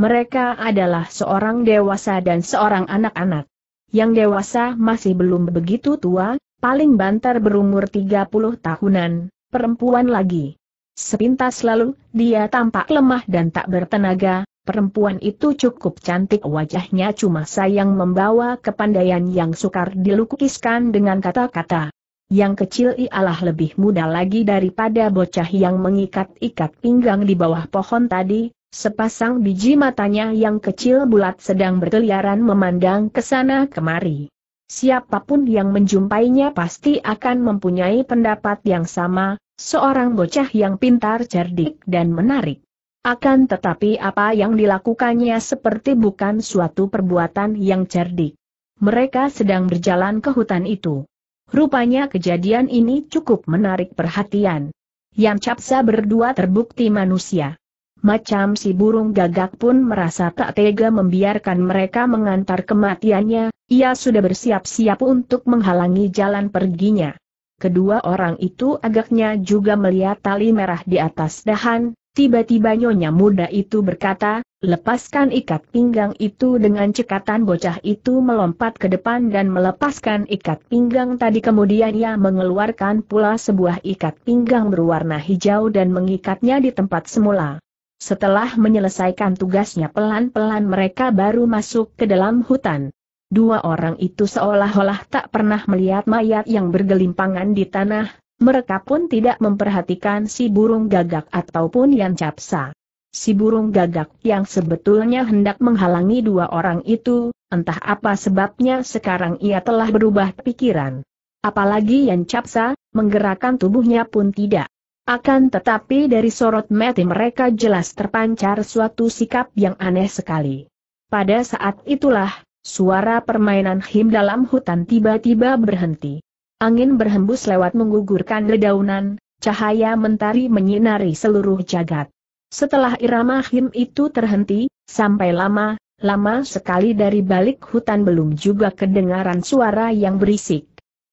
Mereka adalah seorang dewasa dan seorang anak-anak. Yang dewasa masih belum begitu tua, paling banter berumur 30 tahunan, perempuan lagi. Sepintas lalu, dia tampak lemah dan tak bertenaga, perempuan itu cukup cantik wajahnya cuma sayang membawa kepandaian yang sukar dilukiskan dengan kata-kata. Yang kecil ialah lebih muda lagi daripada bocah yang mengikat-ikat pinggang di bawah pohon tadi, Sepasang biji matanya yang kecil bulat sedang berkeliaran memandang ke sana kemari. Siapapun yang menjumpainya pasti akan mempunyai pendapat yang sama, seorang bocah yang pintar cerdik dan menarik. Akan tetapi apa yang dilakukannya seperti bukan suatu perbuatan yang cerdik. Mereka sedang berjalan ke hutan itu. Rupanya kejadian ini cukup menarik perhatian. Yang capsa berdua terbukti manusia macam si burung gagak pun merasa tak tega membiarkan mereka mengantar kematiannya, ia sudah bersiap-siap untuk menghalangi jalan perginya. Kedua orang itu agaknya juga melihat tali merah di atas dahan, tiba-tiba nyonya muda itu berkata, lepaskan ikat pinggang itu dengan cekatan bocah itu melompat ke depan dan melepaskan ikat pinggang tadi kemudian ia mengeluarkan pula sebuah ikat pinggang berwarna hijau dan mengikatnya di tempat semula. Setelah menyelesaikan tugasnya pelan-pelan mereka baru masuk ke dalam hutan. Dua orang itu seolah-olah tak pernah melihat mayat yang bergelimpangan di tanah, mereka pun tidak memperhatikan si burung gagak ataupun yang capsa. Si burung gagak yang sebetulnya hendak menghalangi dua orang itu, entah apa sebabnya sekarang ia telah berubah pikiran. Apalagi yang capsa, menggerakkan tubuhnya pun tidak. Akan tetapi dari sorot mati mereka jelas terpancar suatu sikap yang aneh sekali. Pada saat itulah, suara permainan him dalam hutan tiba-tiba berhenti. Angin berhembus lewat menggugurkan dedaunan, cahaya mentari menyinari seluruh jagat. Setelah irama him itu terhenti, sampai lama, lama sekali dari balik hutan belum juga kedengaran suara yang berisik.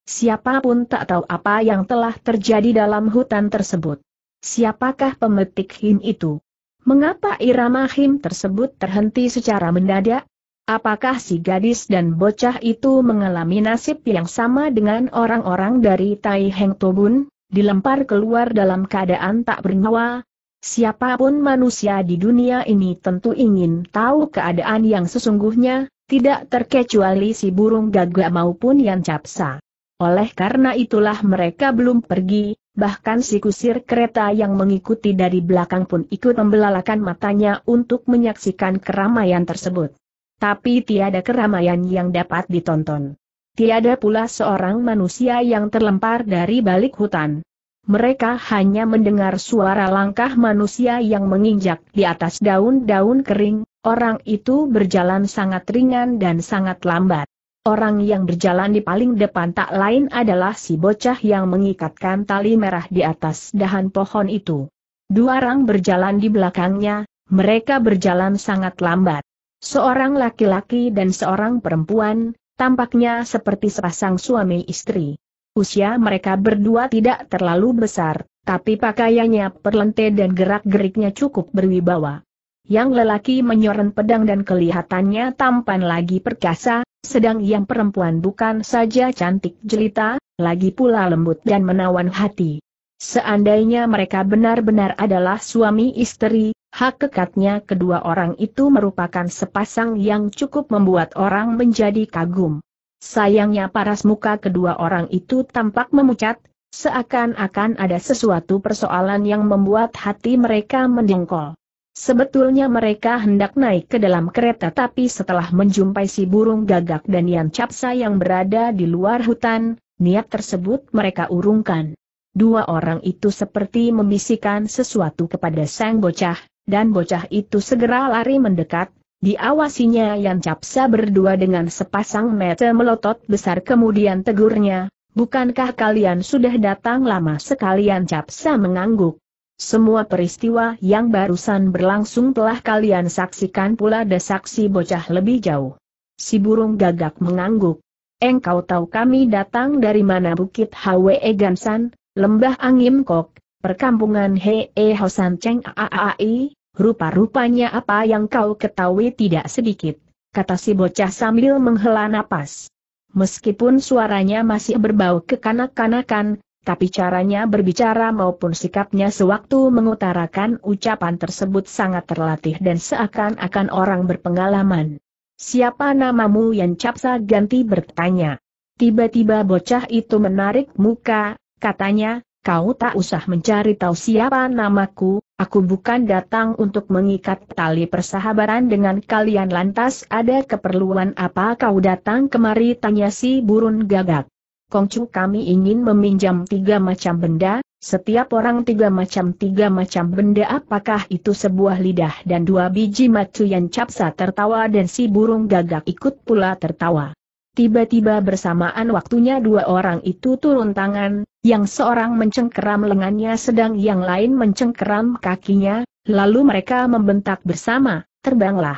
Siapapun tak tahu apa yang telah terjadi dalam hutan tersebut. Siapakah pemetik him itu? Mengapa irama him tersebut terhenti secara mendadak? Apakah si gadis dan bocah itu mengalami nasib yang sama dengan orang-orang dari Tai Heng Tobun, dilempar keluar dalam keadaan tak bernyawa? Siapapun manusia di dunia ini tentu ingin tahu keadaan yang sesungguhnya, tidak terkecuali si burung gagak maupun yang capsa. Oleh karena itulah mereka belum pergi, bahkan si kusir kereta yang mengikuti dari belakang pun ikut membelalakan matanya untuk menyaksikan keramaian tersebut. Tapi tiada keramaian yang dapat ditonton. Tiada pula seorang manusia yang terlempar dari balik hutan. Mereka hanya mendengar suara langkah manusia yang menginjak di atas daun-daun kering, orang itu berjalan sangat ringan dan sangat lambat. Orang yang berjalan di paling depan tak lain adalah si bocah yang mengikatkan tali merah di atas dahan pohon itu. Dua orang berjalan di belakangnya, mereka berjalan sangat lambat. Seorang laki-laki dan seorang perempuan, tampaknya seperti sepasang suami istri. Usia mereka berdua tidak terlalu besar, tapi pakaiannya perlente dan gerak-geriknya cukup berwibawa. Yang lelaki menyoren pedang dan kelihatannya tampan lagi perkasa, sedang yang perempuan bukan saja cantik jelita, lagi pula lembut dan menawan hati. Seandainya mereka benar-benar adalah suami istri, hakikatnya kedua orang itu merupakan sepasang yang cukup membuat orang menjadi kagum. Sayangnya paras muka kedua orang itu tampak memucat, seakan-akan ada sesuatu persoalan yang membuat hati mereka mendengkol. Sebetulnya mereka hendak naik ke dalam kereta tapi setelah menjumpai si burung gagak dan Yan Capsa yang berada di luar hutan, niat tersebut mereka urungkan. Dua orang itu seperti membisikkan sesuatu kepada sang bocah, dan bocah itu segera lari mendekat, diawasinya Yan Capsa berdua dengan sepasang mata melotot besar kemudian tegurnya, bukankah kalian sudah datang lama sekalian Capsa mengangguk. Semua peristiwa yang barusan berlangsung telah kalian saksikan pula ada saksi bocah lebih jauh. Si burung gagak mengangguk. Engkau tahu kami datang dari mana Bukit Hwe Gansan, Lembah Angimkok, perkampungan Hee Hosan Cheng Aai, rupa-rupanya apa yang kau ketahui tidak sedikit, kata si bocah sambil menghela napas. Meskipun suaranya masih berbau kekanak-kanakan, tapi caranya berbicara maupun sikapnya sewaktu mengutarakan ucapan tersebut sangat terlatih dan seakan-akan orang berpengalaman. Siapa namamu yang capsa ganti bertanya. Tiba-tiba bocah itu menarik muka, katanya, kau tak usah mencari tahu siapa namaku, aku bukan datang untuk mengikat tali persahabatan dengan kalian lantas ada keperluan apa kau datang kemari tanya si burun gagak. Kongcu kami ingin meminjam tiga macam benda, setiap orang tiga macam tiga macam benda apakah itu sebuah lidah dan dua biji macu yang capsa tertawa dan si burung gagak ikut pula tertawa. Tiba-tiba bersamaan waktunya dua orang itu turun tangan, yang seorang mencengkeram lengannya sedang yang lain mencengkeram kakinya, lalu mereka membentak bersama, terbanglah.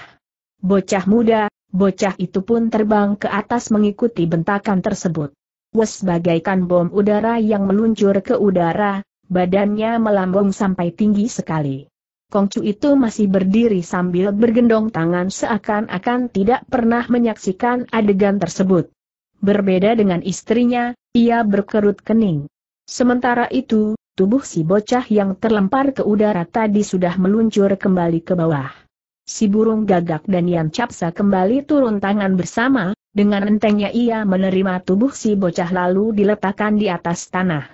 Bocah muda, bocah itu pun terbang ke atas mengikuti bentakan tersebut. Wes bagaikan bom udara yang meluncur ke udara, badannya melambung sampai tinggi sekali. Kongcu itu masih berdiri sambil bergendong tangan seakan-akan tidak pernah menyaksikan adegan tersebut. Berbeda dengan istrinya, ia berkerut kening. Sementara itu, tubuh si bocah yang terlempar ke udara tadi sudah meluncur kembali ke bawah. Si burung gagak dan yang capsa kembali turun tangan bersama, dengan entengnya ia menerima tubuh si bocah lalu diletakkan di atas tanah.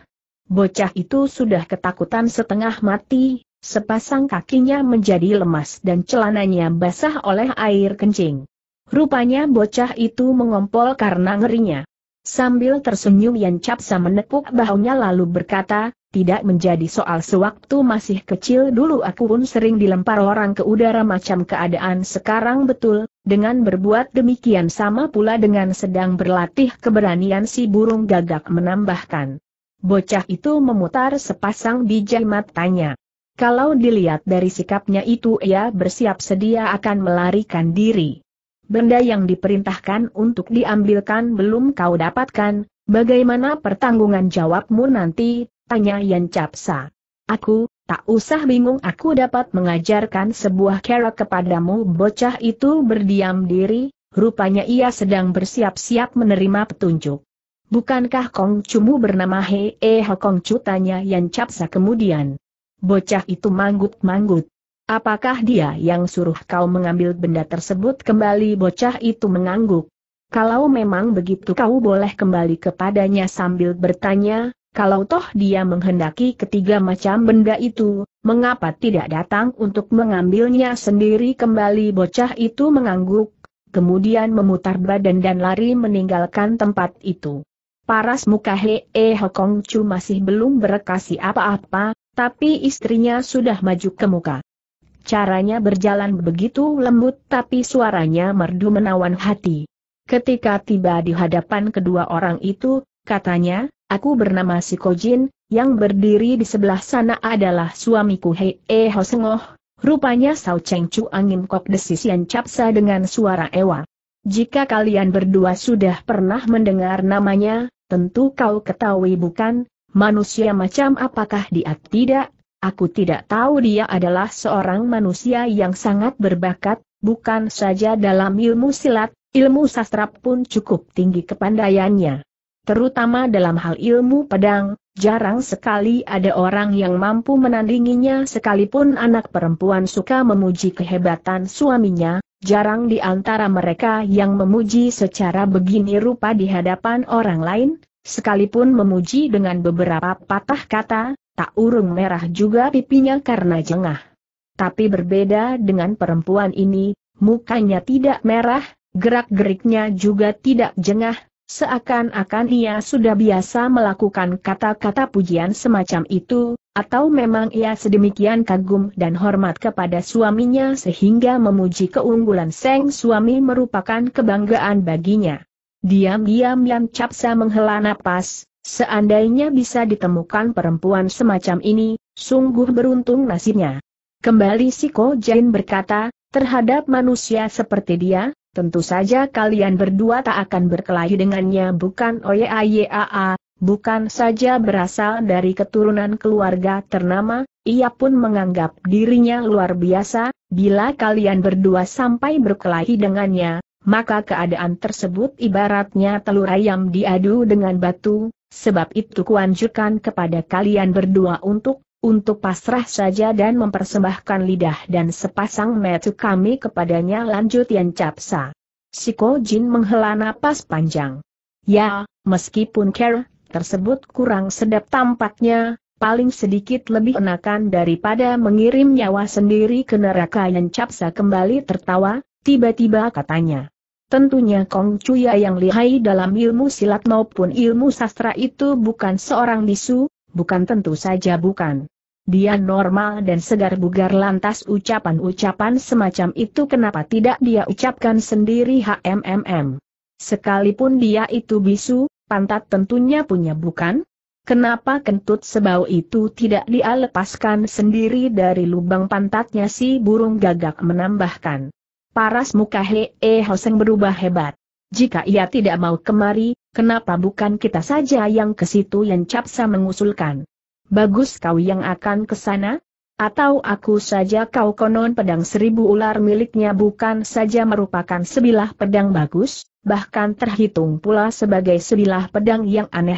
Bocah itu sudah ketakutan setengah mati, sepasang kakinya menjadi lemas dan celananya basah oleh air kencing. Rupanya bocah itu mengompol karena ngerinya. Sambil tersenyum Yan Capsa menepuk bahunya lalu berkata, tidak menjadi soal sewaktu masih kecil dulu aku pun sering dilempar orang ke udara macam keadaan sekarang betul dengan berbuat demikian sama pula dengan sedang berlatih keberanian si burung gagak menambahkan. Bocah itu memutar sepasang biji matanya. Kalau dilihat dari sikapnya itu ia bersiap sedia akan melarikan diri. Benda yang diperintahkan untuk diambilkan belum kau dapatkan, bagaimana pertanggungan jawabmu nanti, tanya Yan Capsa. Aku, Tak usah bingung aku dapat mengajarkan sebuah kera kepadamu bocah itu berdiam diri, rupanya ia sedang bersiap-siap menerima petunjuk. Bukankah Kong Cumu bernama He E Ho Kong Cu tanya Yan Capsa kemudian. Bocah itu manggut-manggut. Apakah dia yang suruh kau mengambil benda tersebut kembali bocah itu mengangguk. Kalau memang begitu kau boleh kembali kepadanya sambil bertanya, kalau toh dia menghendaki ketiga macam benda itu, mengapa tidak datang untuk mengambilnya sendiri kembali bocah itu mengangguk, kemudian memutar badan dan lari meninggalkan tempat itu. Paras muka Hee Hokong Chu masih belum berkasih apa-apa, tapi istrinya sudah maju ke muka. Caranya berjalan begitu lembut tapi suaranya merdu menawan hati. Ketika tiba di hadapan kedua orang itu, katanya, Aku bernama Si Kojin. yang berdiri di sebelah sana adalah suamiku Hei E Hosengoh, rupanya Sao Cheng Chu Angin Kok Desis capsa dengan suara ewa. Jika kalian berdua sudah pernah mendengar namanya, tentu kau ketahui bukan, manusia macam apakah dia tidak, aku tidak tahu dia adalah seorang manusia yang sangat berbakat, bukan saja dalam ilmu silat, ilmu sastra pun cukup tinggi kepandaiannya terutama dalam hal ilmu pedang, jarang sekali ada orang yang mampu menandinginya sekalipun anak perempuan suka memuji kehebatan suaminya, jarang di antara mereka yang memuji secara begini rupa di hadapan orang lain, sekalipun memuji dengan beberapa patah kata, tak urung merah juga pipinya karena jengah. Tapi berbeda dengan perempuan ini, mukanya tidak merah, gerak-geriknya juga tidak jengah, Seakan-akan ia sudah biasa melakukan kata-kata pujian semacam itu, atau memang ia sedemikian kagum dan hormat kepada suaminya sehingga memuji keunggulan Seng suami merupakan kebanggaan baginya. Diam-diam yang Capsa menghela napas, seandainya bisa ditemukan perempuan semacam ini, sungguh beruntung nasibnya. Kembali si Ko Jain berkata, terhadap manusia seperti dia, tentu saja kalian berdua tak akan berkelahi dengannya bukan OYAYAA, bukan saja berasal dari keturunan keluarga ternama, ia pun menganggap dirinya luar biasa, bila kalian berdua sampai berkelahi dengannya, maka keadaan tersebut ibaratnya telur ayam diadu dengan batu, sebab itu kuanjurkan kepada kalian berdua untuk untuk pasrah saja dan mempersembahkan lidah dan sepasang metu kami kepadanya lanjut Yan Capsa. Si Ko Jin menghela napas panjang. Ya, meskipun care tersebut kurang sedap tampaknya, paling sedikit lebih enakan daripada mengirim nyawa sendiri ke neraka Yan Capsa kembali tertawa, tiba-tiba katanya. Tentunya Kong Chuya yang lihai dalam ilmu silat maupun ilmu sastra itu bukan seorang bisu, bukan tentu saja bukan. Dia normal dan segar bugar lantas ucapan-ucapan semacam itu kenapa tidak dia ucapkan sendiri HMMM. Sekalipun dia itu bisu, pantat tentunya punya bukan? Kenapa kentut sebau itu tidak dia lepaskan sendiri dari lubang pantatnya si burung gagak menambahkan. Paras muka -he eh, Hoseng berubah hebat. Jika ia tidak mau kemari, Kenapa bukan kita saja yang ke situ yang capsa mengusulkan? Bagus kau yang akan ke sana? Atau aku saja kau konon pedang seribu ular miliknya bukan saja merupakan sebilah pedang bagus, bahkan terhitung pula sebagai sebilah pedang yang aneh.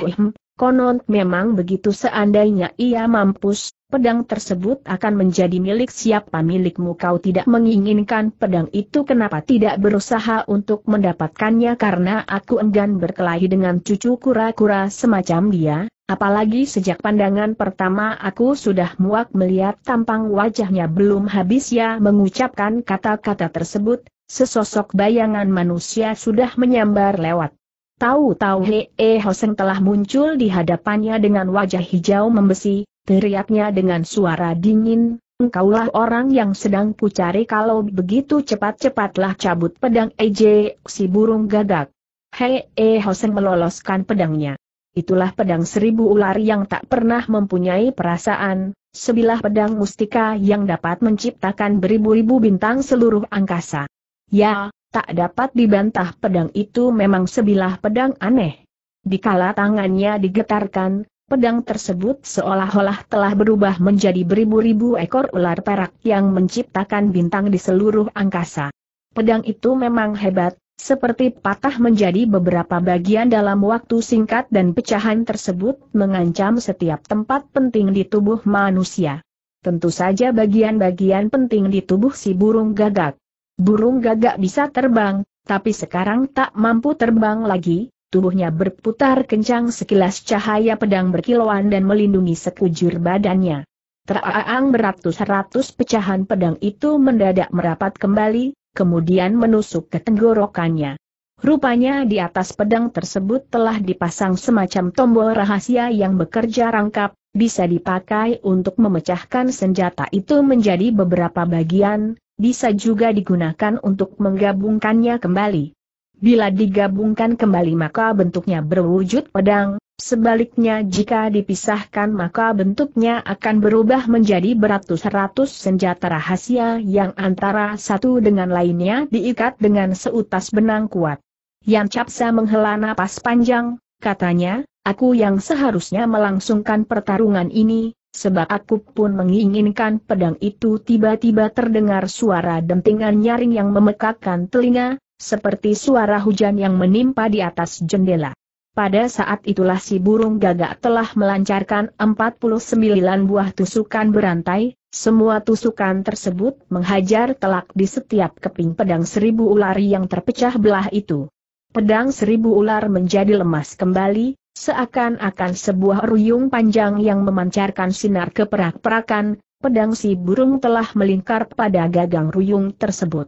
konon memang begitu seandainya ia mampus, pedang tersebut akan menjadi milik siapa milikmu kau tidak menginginkan pedang itu kenapa tidak berusaha untuk mendapatkannya karena aku enggan berkelahi dengan cucu kura-kura semacam dia, apalagi sejak pandangan pertama aku sudah muak melihat tampang wajahnya belum habis ya mengucapkan kata-kata tersebut, sesosok bayangan manusia sudah menyambar lewat. Tahu-tahu Hee Hoseng telah muncul di hadapannya dengan wajah hijau membesi, teriaknya dengan suara dingin, Engkaulah orang yang sedang kucari kalau begitu cepat-cepatlah cabut pedang Ej, si burung gagak. Hei, eh Hosen meloloskan pedangnya. Itulah pedang seribu ular yang tak pernah mempunyai perasaan, sebilah pedang mustika yang dapat menciptakan beribu-ribu bintang seluruh angkasa. Ya, tak dapat dibantah pedang itu memang sebilah pedang aneh. Dikala tangannya digetarkan, Pedang tersebut seolah-olah telah berubah menjadi beribu-ribu ekor ular perak yang menciptakan bintang di seluruh angkasa. Pedang itu memang hebat, seperti patah menjadi beberapa bagian dalam waktu singkat dan pecahan tersebut mengancam setiap tempat penting di tubuh manusia. Tentu saja bagian-bagian penting di tubuh si burung gagak. Burung gagak bisa terbang, tapi sekarang tak mampu terbang lagi, tubuhnya berputar kencang sekilas cahaya pedang berkilauan dan melindungi sekujur badannya. Teraang beratus-ratus pecahan pedang itu mendadak merapat kembali, kemudian menusuk ke tenggorokannya. Rupanya di atas pedang tersebut telah dipasang semacam tombol rahasia yang bekerja rangkap, bisa dipakai untuk memecahkan senjata itu menjadi beberapa bagian, bisa juga digunakan untuk menggabungkannya kembali. Bila digabungkan kembali maka bentuknya berwujud pedang, sebaliknya jika dipisahkan maka bentuknya akan berubah menjadi beratus-ratus senjata rahasia yang antara satu dengan lainnya diikat dengan seutas benang kuat. Yang Capsa menghela napas panjang, katanya, aku yang seharusnya melangsungkan pertarungan ini, sebab aku pun menginginkan pedang itu tiba-tiba terdengar suara dentingan nyaring yang memekakkan telinga, seperti suara hujan yang menimpa di atas jendela. Pada saat itulah si burung gagak telah melancarkan 49 buah tusukan berantai, semua tusukan tersebut menghajar telak di setiap keping pedang seribu ular yang terpecah belah itu. Pedang seribu ular menjadi lemas kembali, seakan-akan sebuah ruyung panjang yang memancarkan sinar keperak-perakan, pedang si burung telah melingkar pada gagang ruyung tersebut.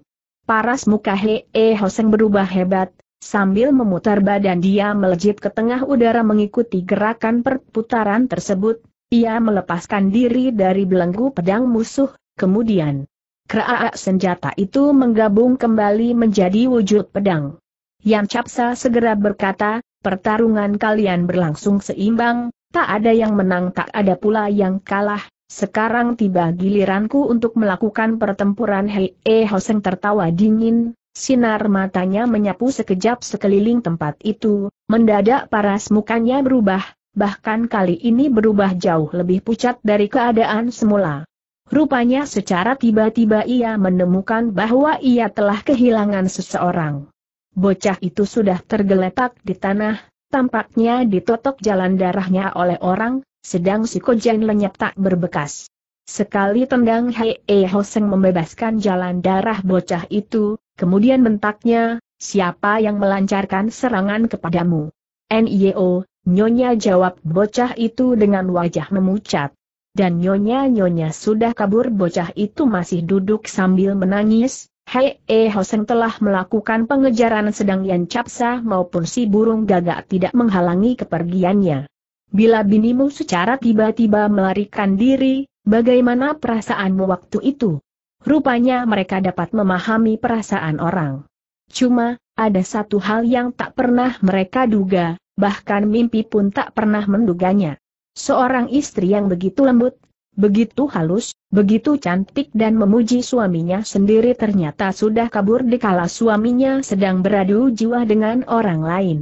Paras muka E eh, Hoseng berubah hebat, sambil memutar badan dia melejit ke tengah udara mengikuti gerakan perputaran tersebut, ia melepaskan diri dari belenggu pedang musuh, kemudian Keraak senjata itu menggabung kembali menjadi wujud pedang. Yang Capsa segera berkata, pertarungan kalian berlangsung seimbang, tak ada yang menang tak ada pula yang kalah, sekarang tiba giliranku untuk melakukan pertempuran Hei E eh, Hoseng tertawa dingin, sinar matanya menyapu sekejap sekeliling tempat itu, mendadak paras mukanya berubah, bahkan kali ini berubah jauh lebih pucat dari keadaan semula. Rupanya secara tiba-tiba ia menemukan bahwa ia telah kehilangan seseorang. Bocah itu sudah tergeletak di tanah, tampaknya ditotok jalan darahnya oleh orang, sedang si Kojen lenyap tak berbekas. Sekali tendang Hei e Hoseng membebaskan jalan darah bocah itu, kemudian bentaknya, siapa yang melancarkan serangan kepadamu? NIO, e Nyonya jawab bocah itu dengan wajah memucat. Dan nyonya-nyonya sudah kabur bocah itu masih duduk sambil menangis, Hei E Hoseng telah melakukan pengejaran sedang Yan Capsa maupun si burung gagak tidak menghalangi kepergiannya. Bila binimu secara tiba-tiba melarikan diri, bagaimana perasaanmu waktu itu? Rupanya mereka dapat memahami perasaan orang. Cuma, ada satu hal yang tak pernah mereka duga, bahkan mimpi pun tak pernah menduganya. Seorang istri yang begitu lembut, begitu halus, begitu cantik dan memuji suaminya sendiri ternyata sudah kabur dikala suaminya sedang beradu jiwa dengan orang lain.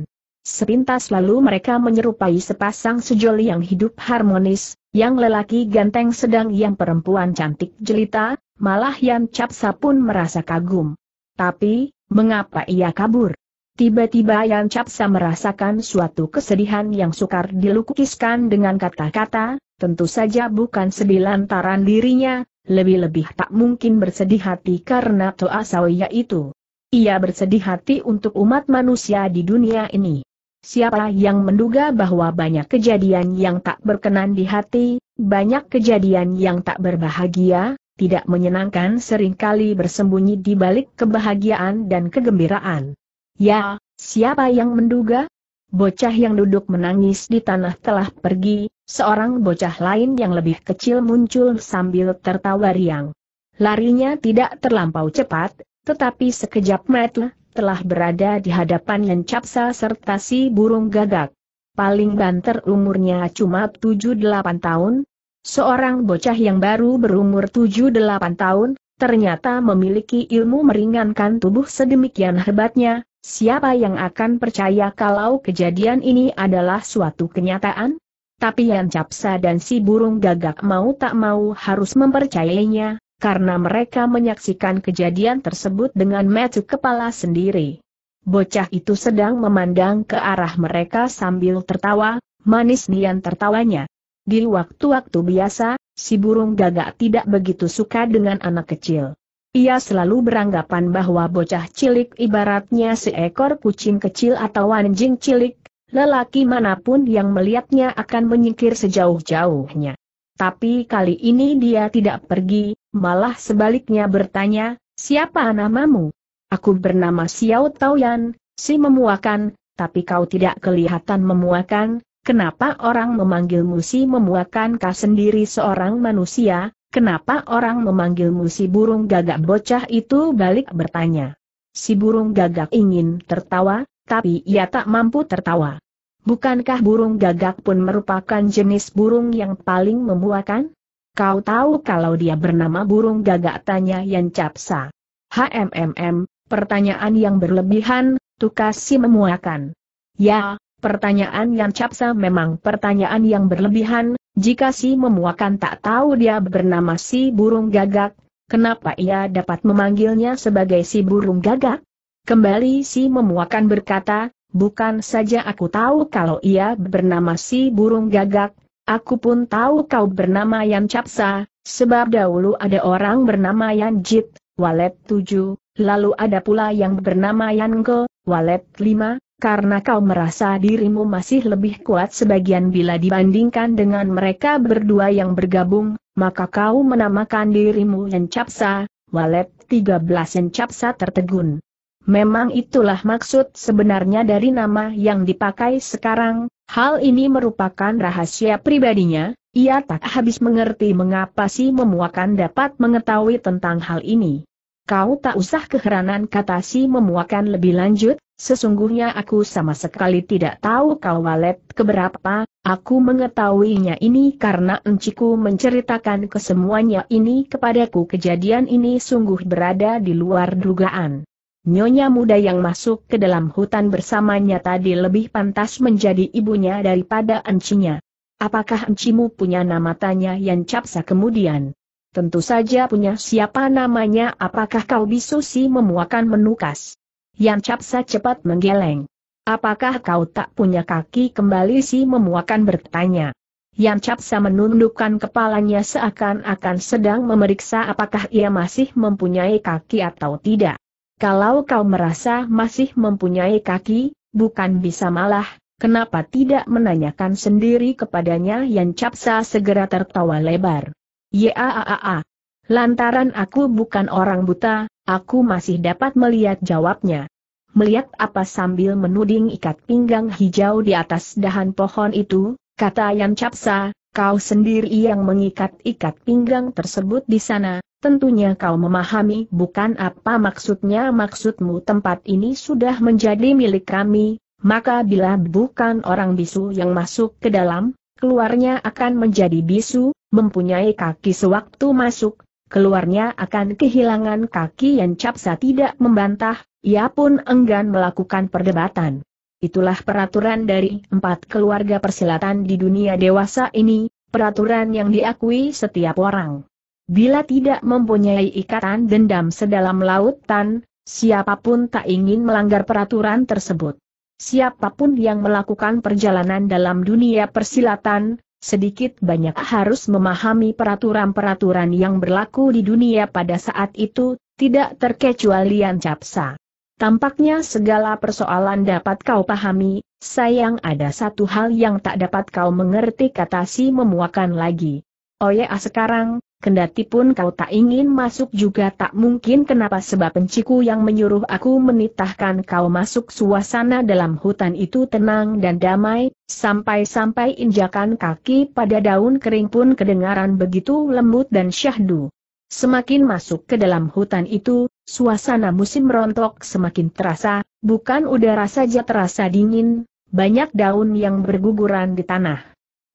Sepintas lalu mereka menyerupai sepasang sejoli yang hidup harmonis, yang lelaki ganteng sedang yang perempuan cantik jelita, malah yang Capsa pun merasa kagum. Tapi, mengapa ia kabur? Tiba-tiba yang Capsa merasakan suatu kesedihan yang sukar dilukiskan dengan kata-kata, tentu saja bukan sedih lantaran dirinya, lebih-lebih tak mungkin bersedih hati karena Toa Sawiya itu. Ia bersedih hati untuk umat manusia di dunia ini. Siapa yang menduga bahwa banyak kejadian yang tak berkenan di hati, banyak kejadian yang tak berbahagia, tidak menyenangkan seringkali bersembunyi di balik kebahagiaan dan kegembiraan. Ya, siapa yang menduga? Bocah yang duduk menangis di tanah telah pergi, seorang bocah lain yang lebih kecil muncul sambil tertawa riang. Larinya tidak terlampau cepat, tetapi sekejap mata telah berada di hadapan Capsa serta si burung gagak. Paling banter umurnya cuma 7-8 tahun, seorang bocah yang baru berumur 7-8 tahun, ternyata memiliki ilmu meringankan tubuh sedemikian hebatnya, siapa yang akan percaya kalau kejadian ini adalah suatu kenyataan? Tapi Yan Capsa dan si burung gagak mau tak mau harus mempercayainya, karena mereka menyaksikan kejadian tersebut dengan mata kepala sendiri. Bocah itu sedang memandang ke arah mereka sambil tertawa, manis nian tertawanya. Di waktu-waktu biasa, si burung gagak tidak begitu suka dengan anak kecil. Ia selalu beranggapan bahwa bocah cilik ibaratnya seekor kucing kecil atau anjing cilik, lelaki manapun yang melihatnya akan menyingkir sejauh-jauhnya. Tapi kali ini dia tidak pergi, malah sebaliknya bertanya, siapa namamu? Aku bernama Xiao Taoyan, si memuakan, tapi kau tidak kelihatan memuakan, kenapa orang memanggilmu si memuakan kau sendiri seorang manusia, kenapa orang memanggilmu si burung gagak bocah itu balik bertanya. Si burung gagak ingin tertawa, tapi ia tak mampu tertawa. Bukankah burung gagak pun merupakan jenis burung yang paling memuakan? Kau tahu kalau dia bernama burung gagak tanya yang Capsa. HMMM, pertanyaan yang berlebihan, Tukasi memuakan. Ya, pertanyaan yang Capsa memang pertanyaan yang berlebihan, jika si memuakan tak tahu dia bernama si burung gagak, kenapa ia dapat memanggilnya sebagai si burung gagak? Kembali si memuakan berkata, bukan saja aku tahu kalau ia bernama si burung gagak, Aku pun tahu kau bernama Yan Capsa, sebab dahulu ada orang bernama Yan Jit, walet tujuh, lalu ada pula yang bernama Yan Go, walet lima, karena kau merasa dirimu masih lebih kuat sebagian bila dibandingkan dengan mereka berdua yang bergabung, maka kau menamakan dirimu Yan Capsa, walet tiga Yan Capsa tertegun. Memang itulah maksud sebenarnya dari nama yang dipakai sekarang, Hal ini merupakan rahasia pribadinya, ia tak habis mengerti mengapa si memuakan dapat mengetahui tentang hal ini. Kau tak usah keheranan kata si memuakan lebih lanjut, sesungguhnya aku sama sekali tidak tahu kau walet keberapa, aku mengetahuinya ini karena enciku menceritakan kesemuanya ini kepadaku kejadian ini sungguh berada di luar dugaan. Nyonya muda yang masuk ke dalam hutan bersamanya tadi lebih pantas menjadi ibunya daripada encinya. Apakah encimu punya nama tanya yang capsa kemudian? Tentu saja punya siapa namanya apakah kau bisu sih memuakan menukas. Yang capsa cepat menggeleng. Apakah kau tak punya kaki kembali si memuakan bertanya. Yang capsa menundukkan kepalanya seakan-akan sedang memeriksa apakah ia masih mempunyai kaki atau tidak. Kalau kau merasa masih mempunyai kaki, bukan bisa malah, kenapa tidak menanyakan sendiri kepadanya yang Capsa segera tertawa lebar. Yaaaa. Lantaran aku bukan orang buta, aku masih dapat melihat jawabnya. Melihat apa sambil menuding ikat pinggang hijau di atas dahan pohon itu, kata Yan Capsa, kau sendiri yang mengikat ikat pinggang tersebut di sana, Tentunya kau memahami bukan apa maksudnya maksudmu tempat ini sudah menjadi milik kami, maka bila bukan orang bisu yang masuk ke dalam, keluarnya akan menjadi bisu, mempunyai kaki sewaktu masuk, keluarnya akan kehilangan kaki yang capsa tidak membantah, ia pun enggan melakukan perdebatan. Itulah peraturan dari empat keluarga persilatan di dunia dewasa ini, peraturan yang diakui setiap orang. Bila tidak mempunyai ikatan dendam sedalam lautan, siapapun tak ingin melanggar peraturan tersebut. Siapapun yang melakukan perjalanan dalam dunia persilatan, sedikit banyak harus memahami peraturan-peraturan yang berlaku di dunia pada saat itu, tidak terkecuali capsa. Tampaknya segala persoalan dapat kau pahami, sayang ada satu hal yang tak dapat kau mengerti kata si memuakan lagi. Oh ya sekarang, Kendati pun kau tak ingin masuk juga tak mungkin kenapa sebab penciku yang menyuruh aku menitahkan kau masuk suasana dalam hutan itu tenang dan damai, sampai-sampai injakan kaki pada daun kering pun kedengaran begitu lembut dan syahdu. Semakin masuk ke dalam hutan itu, suasana musim rontok semakin terasa, bukan udara saja terasa dingin, banyak daun yang berguguran di tanah.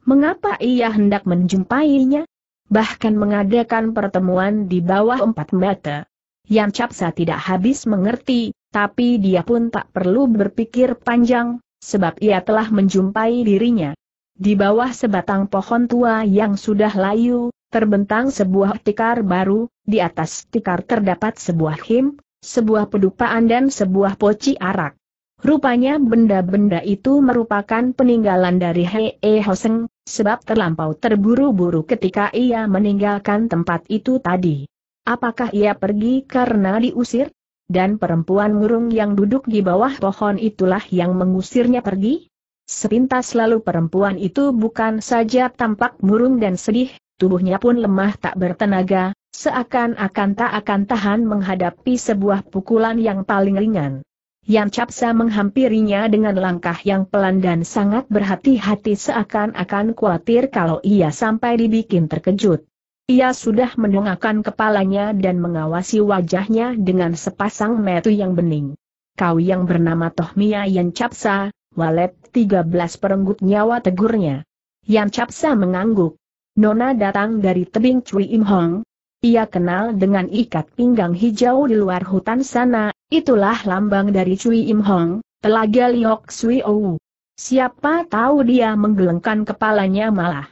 Mengapa ia hendak menjumpainya? bahkan mengadakan pertemuan di bawah empat meter. Yang Capsa tidak habis mengerti, tapi dia pun tak perlu berpikir panjang, sebab ia telah menjumpai dirinya. Di bawah sebatang pohon tua yang sudah layu, terbentang sebuah tikar baru, di atas tikar terdapat sebuah him, sebuah pedupaan dan sebuah poci arak. Rupanya benda-benda itu merupakan peninggalan dari Hei e Hoseng, Sebab terlampau terburu-buru ketika ia meninggalkan tempat itu tadi. Apakah ia pergi karena diusir? Dan perempuan murung yang duduk di bawah pohon itulah yang mengusirnya pergi? Sepintas lalu perempuan itu bukan saja tampak murung dan sedih, tubuhnya pun lemah tak bertenaga, seakan-akan tak akan tahan menghadapi sebuah pukulan yang paling ringan. Yan Capsa menghampirinya dengan langkah yang pelan dan sangat berhati-hati seakan-akan khawatir kalau ia sampai dibikin terkejut. Ia sudah mendongakkan kepalanya dan mengawasi wajahnya dengan sepasang metu yang bening. Kau yang bernama Tohmia Yan Capsa, walet 13 perenggut nyawa tegurnya. Yan Capsa mengangguk. Nona datang dari tebing Cui Im Hong, ia kenal dengan ikat pinggang hijau di luar hutan sana, itulah lambang dari Cui Im Hong, telaga Liok Sui Ou. Siapa tahu dia menggelengkan kepalanya malah.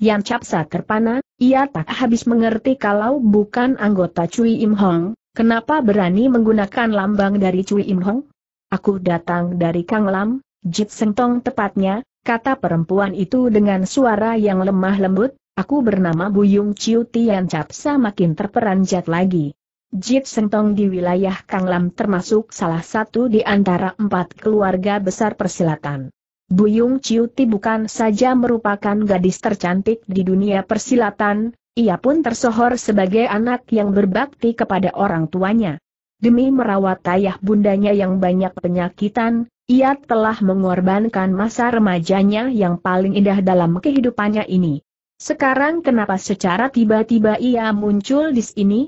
Yang Capsa terpana, ia tak habis mengerti kalau bukan anggota Cui Im Hong, kenapa berani menggunakan lambang dari Cui Im Hong? Aku datang dari Kang Lam, Jit Tong tepatnya, kata perempuan itu dengan suara yang lemah lembut, Aku bernama Buyung Chiu Tian Capsa makin terperanjat lagi. Jit Sentong di wilayah Kang Lam termasuk salah satu di antara empat keluarga besar persilatan. Buyung Ciuti bukan saja merupakan gadis tercantik di dunia persilatan, ia pun tersohor sebagai anak yang berbakti kepada orang tuanya. Demi merawat ayah bundanya yang banyak penyakitan, ia telah mengorbankan masa remajanya yang paling indah dalam kehidupannya ini. Sekarang kenapa secara tiba-tiba ia muncul di sini?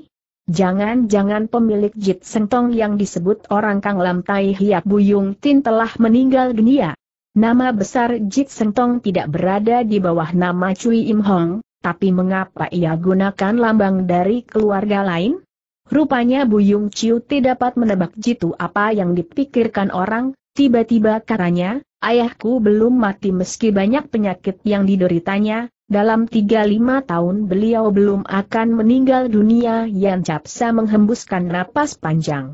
Jangan-jangan pemilik Jit Sentong yang disebut orang Kang Lam Tai Hiap Buyung Tin telah meninggal dunia. Nama besar Jit Sentong tidak berada di bawah nama Cui Im Hong, tapi mengapa ia gunakan lambang dari keluarga lain? Rupanya Buyung Chiu tidak dapat menebak jitu apa yang dipikirkan orang, tiba-tiba katanya, ayahku belum mati meski banyak penyakit yang dideritanya, dalam tiga lima tahun beliau belum akan meninggal dunia yang Capsa menghembuskan napas panjang.